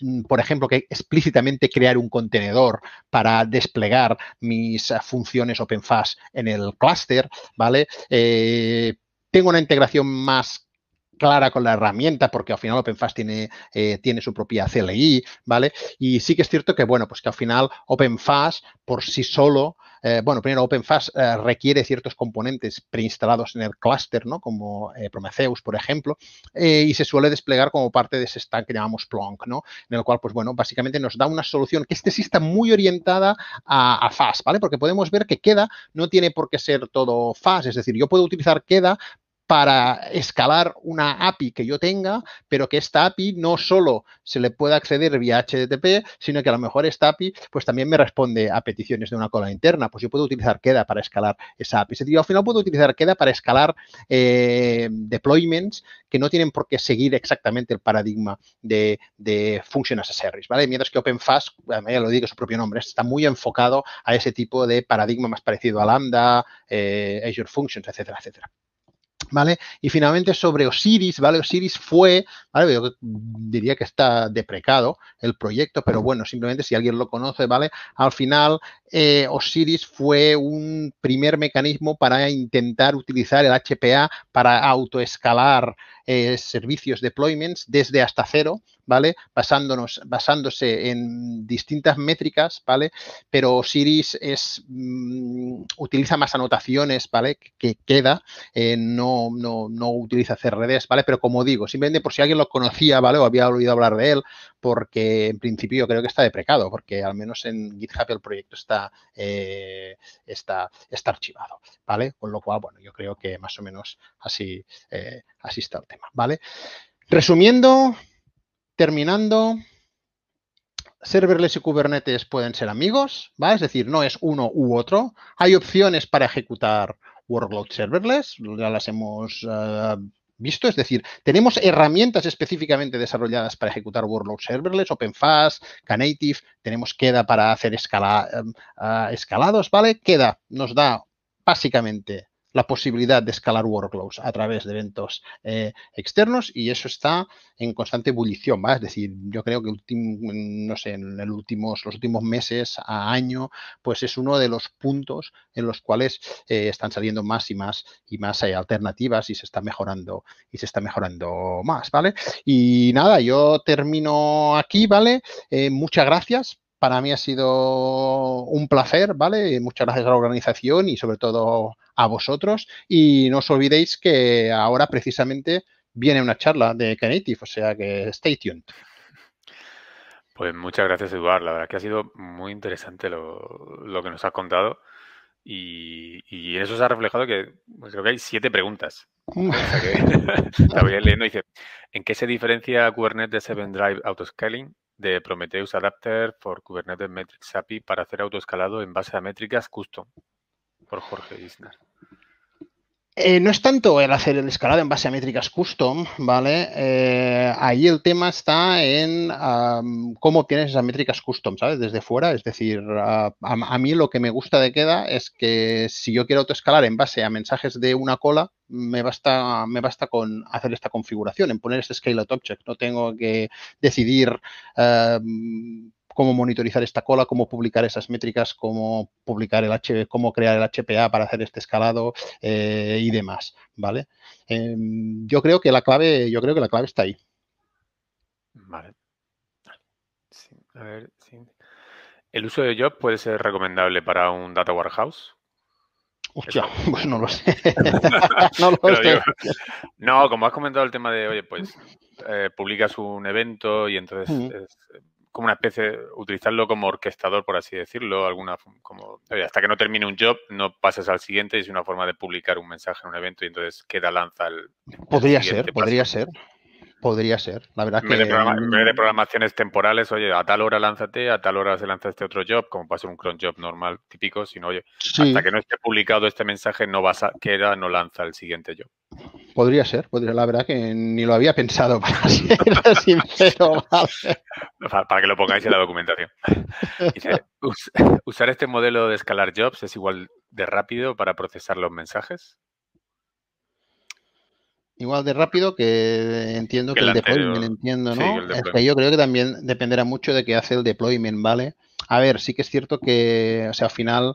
mm, por ejemplo, que explícitamente crear un contenedor para desplegar mis eh, funciones OpenFAS en el clúster, ¿vale? Eh, tengo una integración más clara con la herramienta, porque al final OpenFast tiene, eh, tiene su propia CLI, ¿vale? Y sí que es cierto que, bueno, pues que al final OpenFast por sí solo, eh, bueno, primero OpenFast eh, requiere ciertos componentes preinstalados en el clúster, ¿no? Como Prometheus, por ejemplo, y se suele desplegar como parte de ese stack que llamamos Plonk, ¿no? En el cual, pues bueno, básicamente nos da una solución que este sí está muy orientada a, FAS, ¿vale? Porque podemos ver que queda no tiene por qué ser todo FAS, es decir, yo puedo utilizar queda para escalar una API que yo tenga, pero que esta API no solo se le pueda acceder vía HTTP, sino que a lo mejor esta API pues también me responde a peticiones de una cola interna. Pues yo puedo utilizar Keda para escalar esa API. Es decir, yo al final puedo utilizar Keda para escalar eh, deployments que no tienen por qué seguir exactamente el paradigma de, de Function as a Service, ¿vale? Mientras que OpenFast, ya lo digo su propio nombre, está muy enfocado a ese tipo de paradigma más parecido a Lambda, eh, Azure Functions, etcétera, etcétera. ¿vale? Y finalmente sobre Osiris, ¿vale? Osiris fue, ¿vale? diría que está deprecado el proyecto, pero bueno, simplemente si alguien lo conoce, ¿vale? Al final eh, Osiris fue un primer mecanismo para intentar utilizar el HPA para autoescalar eh, servicios deployments desde hasta cero, ¿vale? basándose en distintas métricas, ¿vale? Pero Osiris es, mm, utiliza más anotaciones, ¿vale? Que queda, eh, no, no, utiliza CRDs, ¿vale? Pero como digo, simplemente por si alguien lo conocía, ¿vale? O había oído hablar de él, porque en principio yo creo que está deprecado, porque al menos en GitHub el proyecto está, eh, está, está archivado, ¿vale? Con lo cual, bueno, yo creo que más o menos así, eh, así está el tema, ¿vale? Resumiendo, terminando, serverless y Kubernetes pueden ser amigos, ¿vale? Es decir, no es uno u otro. Hay opciones para ejecutar workload serverless, ya las hemos eh, visto. Es decir, tenemos herramientas específicamente desarrolladas para ejecutar workload serverless, OpenFast, Knative, tenemos queda para hacer escala, em, ah, escalados, ¿vale? Queda nos da básicamente la posibilidad de escalar workloads a través de eventos eh, externos y eso está en constante ebullición, ¿va? Es decir, yo creo que no sé, en últimos, los últimos meses a año, pues es uno de los puntos en los cuales eh, están saliendo más y más y más hay eh, alternativas y se está mejorando y se está mejorando más, ¿vale? Y nada, yo termino aquí, ¿vale? muchas gracias para mí ha sido un placer, ¿vale? Muchas gracias a la organización y sobre todo a vosotros. Y no os olvidéis que ahora precisamente viene una charla de Knative, o sea que stay tuned. Pues muchas gracias, Eduard. La verdad que ha sido muy interesante lo, que nos has contado. Y, y, eso se ha reflejado que pues creo que hay siete preguntas. Mm. voy a leyendo dice, ¿en qué se diferencia Kubernetes de Seven Drive Autoscaling de Prometheus Adapter for Kubernetes Metrics API para hacer autoescalado en base a métricas custom, por Jorge Isner. Eh, no es tanto el hacer el escalado en base a métricas custom, ¿vale? Eh, ahí el tema está en cómo tienes esas métricas custom, ¿sabes? Desde fuera, es decir, a, mí lo que me gusta de queda es que si yo quiero autoescalar en base a mensajes de una cola, me basta, me basta con hacer esta configuración, en poner este scale out object. No tengo que decidir eh, cómo monitorizar esta cola, cómo publicar esas métricas, cómo publicar el H, cómo crear el HPA para hacer este escalado eh, y demás, ¿vale? Em, yo creo que la clave, yo creo que la clave está ahí. Vale. a ver, sí. ¿El uso de Job puede ser recomendable para un data warehouse? Hostia, pues no lo sé. no, lo sé. no, como has comentado el tema de, oye, pues eh, publicas un evento y entonces como una especie, utilizarlo como orquestador, por así decirlo, alguna como hasta que no termine un job, no pasas al siguiente, y es una forma de publicar un mensaje en un evento y entonces queda lanza el. Podría ser, podría ser. Podría ser, la verdad que... De, de programaciones temporales, oye, a tal hora lánzate, a tal hora se lanza este otro job, como ser un cron job normal, típico, sino, oye, hasta que no esté publicado este mensaje, no vas a, queda, no lanza el siguiente job. Podría ser, podría, la verdad que ni lo había pensado, para ser sincero. Para que lo pongáis en la documentación. ¿Usar este modelo de escalar jobs es igual de rápido para procesar los mensajes? igual de rápido que entiendo que, el, deployment, entiendo, ¿no? yo creo que también dependerá mucho de qué hace el deployment, ¿vale? A ver, sí que es cierto que, o sea, al final,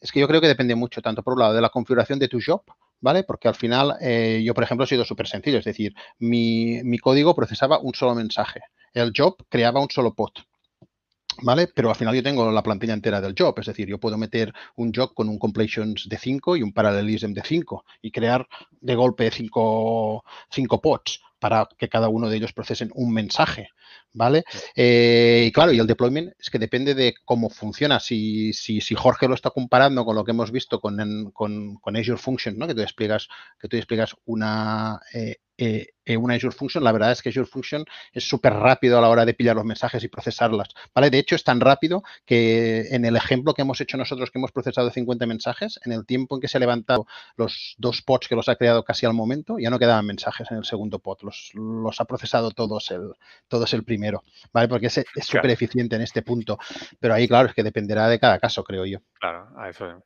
es que yo creo que depende mucho, tanto por un lado de la configuración de tu job, ¿vale? Porque al final, eh, yo, por ejemplo, he sido súper sencillo, es decir, mi, mi código procesaba un solo mensaje, el job creaba un solo pod, ¿Vale? Pero al final yo tengo la plantilla entera del job, es decir, yo puedo meter un job con un completions de 5 y un parallelism de 5 y crear de golpe 5 cinco, pods para que cada uno de ellos procesen un mensaje. ¿vale? Eh, y claro, y el deployment es que depende de cómo funciona. Si, si, si Jorge lo está comparando con lo que hemos visto con, con, Azure Function, ¿no? Que tú explicas, que tú explicas una, eh, eh, una Azure Function, la verdad es que Azure Function es súper rápido a la hora de pillar los mensajes y procesarlas, ¿vale? De hecho, es tan rápido que en el ejemplo que hemos hecho nosotros, que hemos procesado 50 mensajes, en el tiempo en que se ha levantado los dos pods que los ha creado casi al momento, ya no quedaban mensajes en el segundo pod, los, los ha procesado todos el, primer. el ¿vale? Porque es súper eficiente en este punto. Pero ahí, claro, es que dependerá de cada caso, creo yo. Claro, a eso.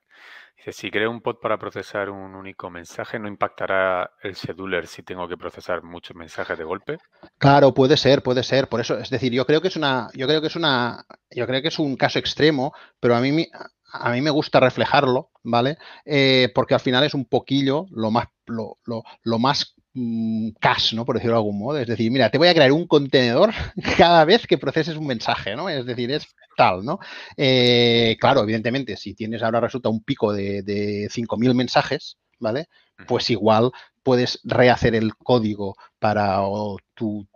Dice, si creo un pod para procesar un único mensaje, ¿no impactará el scheduler si tengo que procesar muchos mensajes de golpe? Claro, puede ser, puede ser. Por eso, es decir, yo creo que es una, yo creo que es una, yo creo que es un caso extremo, pero a mí, a mí me gusta reflejarlo, ¿vale? Eh, porque al final es un poquillo lo más, lo, lo, lo más Mm, cash, ¿no? Por decirlo de algún modo. Es decir, mira, te voy a crear un contenedor cada vez que proceses un mensaje, ¿no? Es decir, es tal, ¿no? Eh, claro, evidentemente, si tienes ahora resulta un pico de, 5.000 mensajes, ¿vale? Pues igual puedes rehacer el código para tu,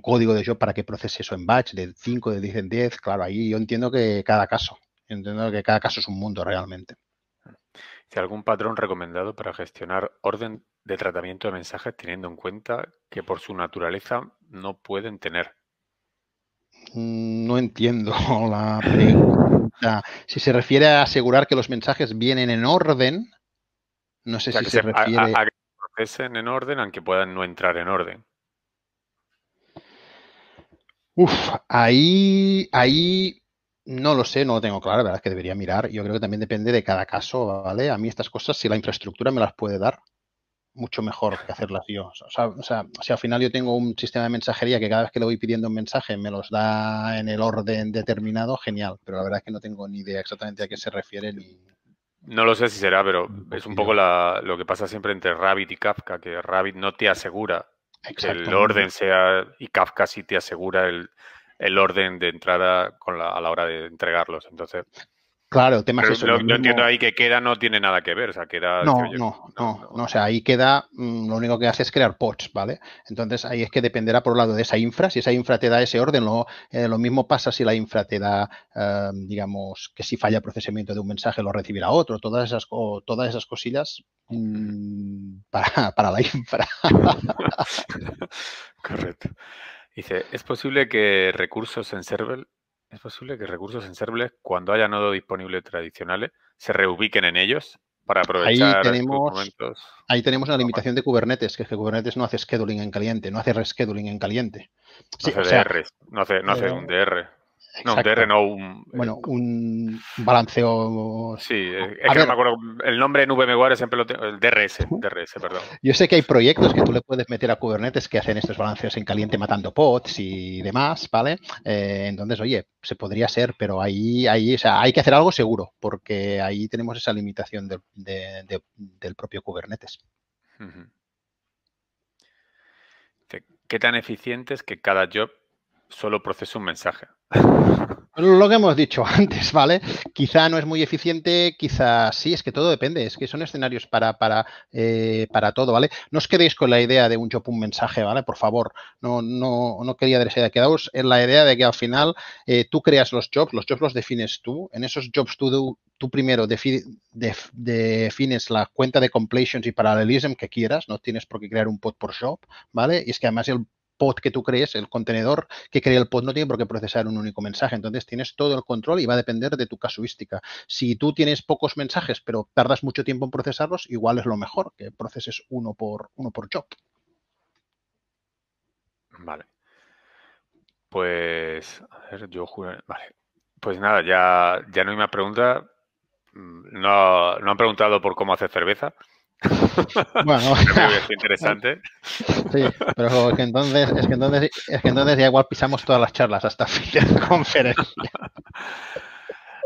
código de job para que procese eso en batch de 5, de 10 en 10. Claro, ahí yo entiendo que cada caso, entiendo que cada caso es un mundo realmente. ¿Hay algún patrón recomendado para gestionar orden de tratamiento de mensajes teniendo en cuenta que por su naturaleza no pueden tener? Mm, no entiendo la pregunta. Si se refiere a asegurar que los mensajes vienen en orden, no sé si se, refiere... A, que procesen en orden, aunque puedan no entrar en orden. Uf, ahí, ahí no lo sé, no lo tengo claro, la verdad es que debería mirar. Yo creo que también depende de cada caso, ¿vale? A mí estas cosas, si la infraestructura me las puede dar, mucho mejor que hacerlas yo. O sea, o sea, si al final yo tengo un sistema de mensajería que cada vez que le voy pidiendo un mensaje me los da en el orden determinado, genial. Pero la verdad es que no tengo ni idea exactamente a qué se refiere ni... No lo sé si será, pero es un poco la, lo que pasa siempre entre Rabbit y Kafka, que Rabbit no te asegura que el orden sea, y Kafka sí te asegura el, orden de entrada con a la hora de entregarlos. Entonces, Claro, tema Pero eso, Lo, yo entiendo ahí que queda no tiene nada que ver, o sea, queda... No, no, no, o sea, ahí queda, mm, lo único que hace es crear pods, ¿vale? Entonces ahí es que dependerá por un lado de esa infra, si esa infra te da ese orden, lo, eh, mismo pasa si la infra te da, eh, digamos, que si falla el procesamiento de un mensaje lo recibirá otro, todas esas, todas esas cosillas mm, para, para la infra. Correcto. Dice, ¿es posible que recursos en Server ¿Es posible que recursos en serverless, cuando haya nodo disponible tradicionales, se reubiquen en ellos para aprovechar ahí tenemos, momentos? Ahí tenemos una limitación de Kubernetes, que es que Kubernetes no hace scheduling en caliente, no hace rescheduling en caliente. no hace no hace, un DR. No, un DR no, un... Bueno, un balanceo... Sí, eh, es que no me acuerdo, el nombre en VMware siempre lo tengo, el DRS, DRS, perdón. Yo sé que hay proyectos que tú le puedes meter a Kubernetes que hacen estos balanceos en caliente matando pods y demás, ¿vale? Eh, entonces, oye, se podría ser, pero ahí, ahí hay que hacer algo seguro, porque ahí tenemos esa limitación del propio Kubernetes. ¿Qué tan eficientes que cada job solo procesa un mensaje. Lo que hemos dicho antes, ¿vale? Quizá no es muy eficiente, quizá sí, es que todo depende, es que son escenarios para, para, eh, para todo, ¿vale? No os quedéis con la idea de un job, un mensaje, ¿vale? Por favor, no, no, no quería de idea. Quedaos en la idea de que al final eh, tú creas los jobs, los jobs los defines tú, en esos jobs tú, tú primero defines la cuenta de completions y parallelism que quieras, no tienes por qué crear un pod por job, ¿vale? Y es que además el que tú crees, el contenedor que crea el pod no tiene por qué procesar un único mensaje. Entonces tienes todo el control y va a depender de tu casuística. Si tú tienes pocos mensajes, pero tardas mucho tiempo en procesarlos, igual es lo mejor que proceses uno por uno por job. Vale. Pues, a ver, yo Vale. Pues nada, ya, ya no hay más preguntas. Mm, no, no han preguntado por cómo hacer cerveza. Bueno, es este interesante. Sí, pero es que entonces, es que entonces, es que entonces ya igual pisamos todas las charlas hasta fin de conferencia.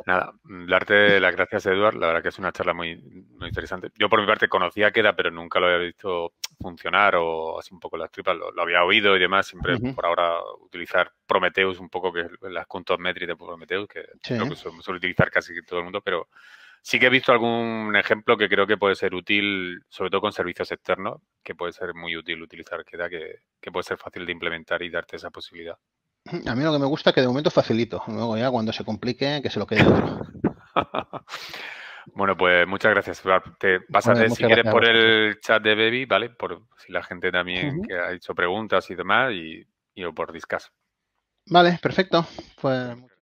Nada, darte las gracias, Eduard. La verdad que es una charla muy, muy interesante. Yo, por mi parte, conocía Queda, pero nunca lo había visto funcionar o así un poco las tripas. Lo, había oído y demás. Siempre, por ahora, utilizar Prometheus un poco, que las puntos métricas de Prometheus, que sí. que suele utilizar casi todo el mundo, pero Sí que he visto algún ejemplo que creo que puede ser útil, sobre todo con servicios externos, que puede ser muy útil utilizar que, puede ser fácil de implementar y darte esa posibilidad. A mí lo que me gusta es que de momento facilito, luego ya cuando se complique, que se lo quede otro. Bueno, pues muchas gracias. Te pásate si quieres por el chat de Baby, ¿vale? Por si la gente también que ha hecho preguntas y demás, y, y por Discas. Vale, perfecto. Pues.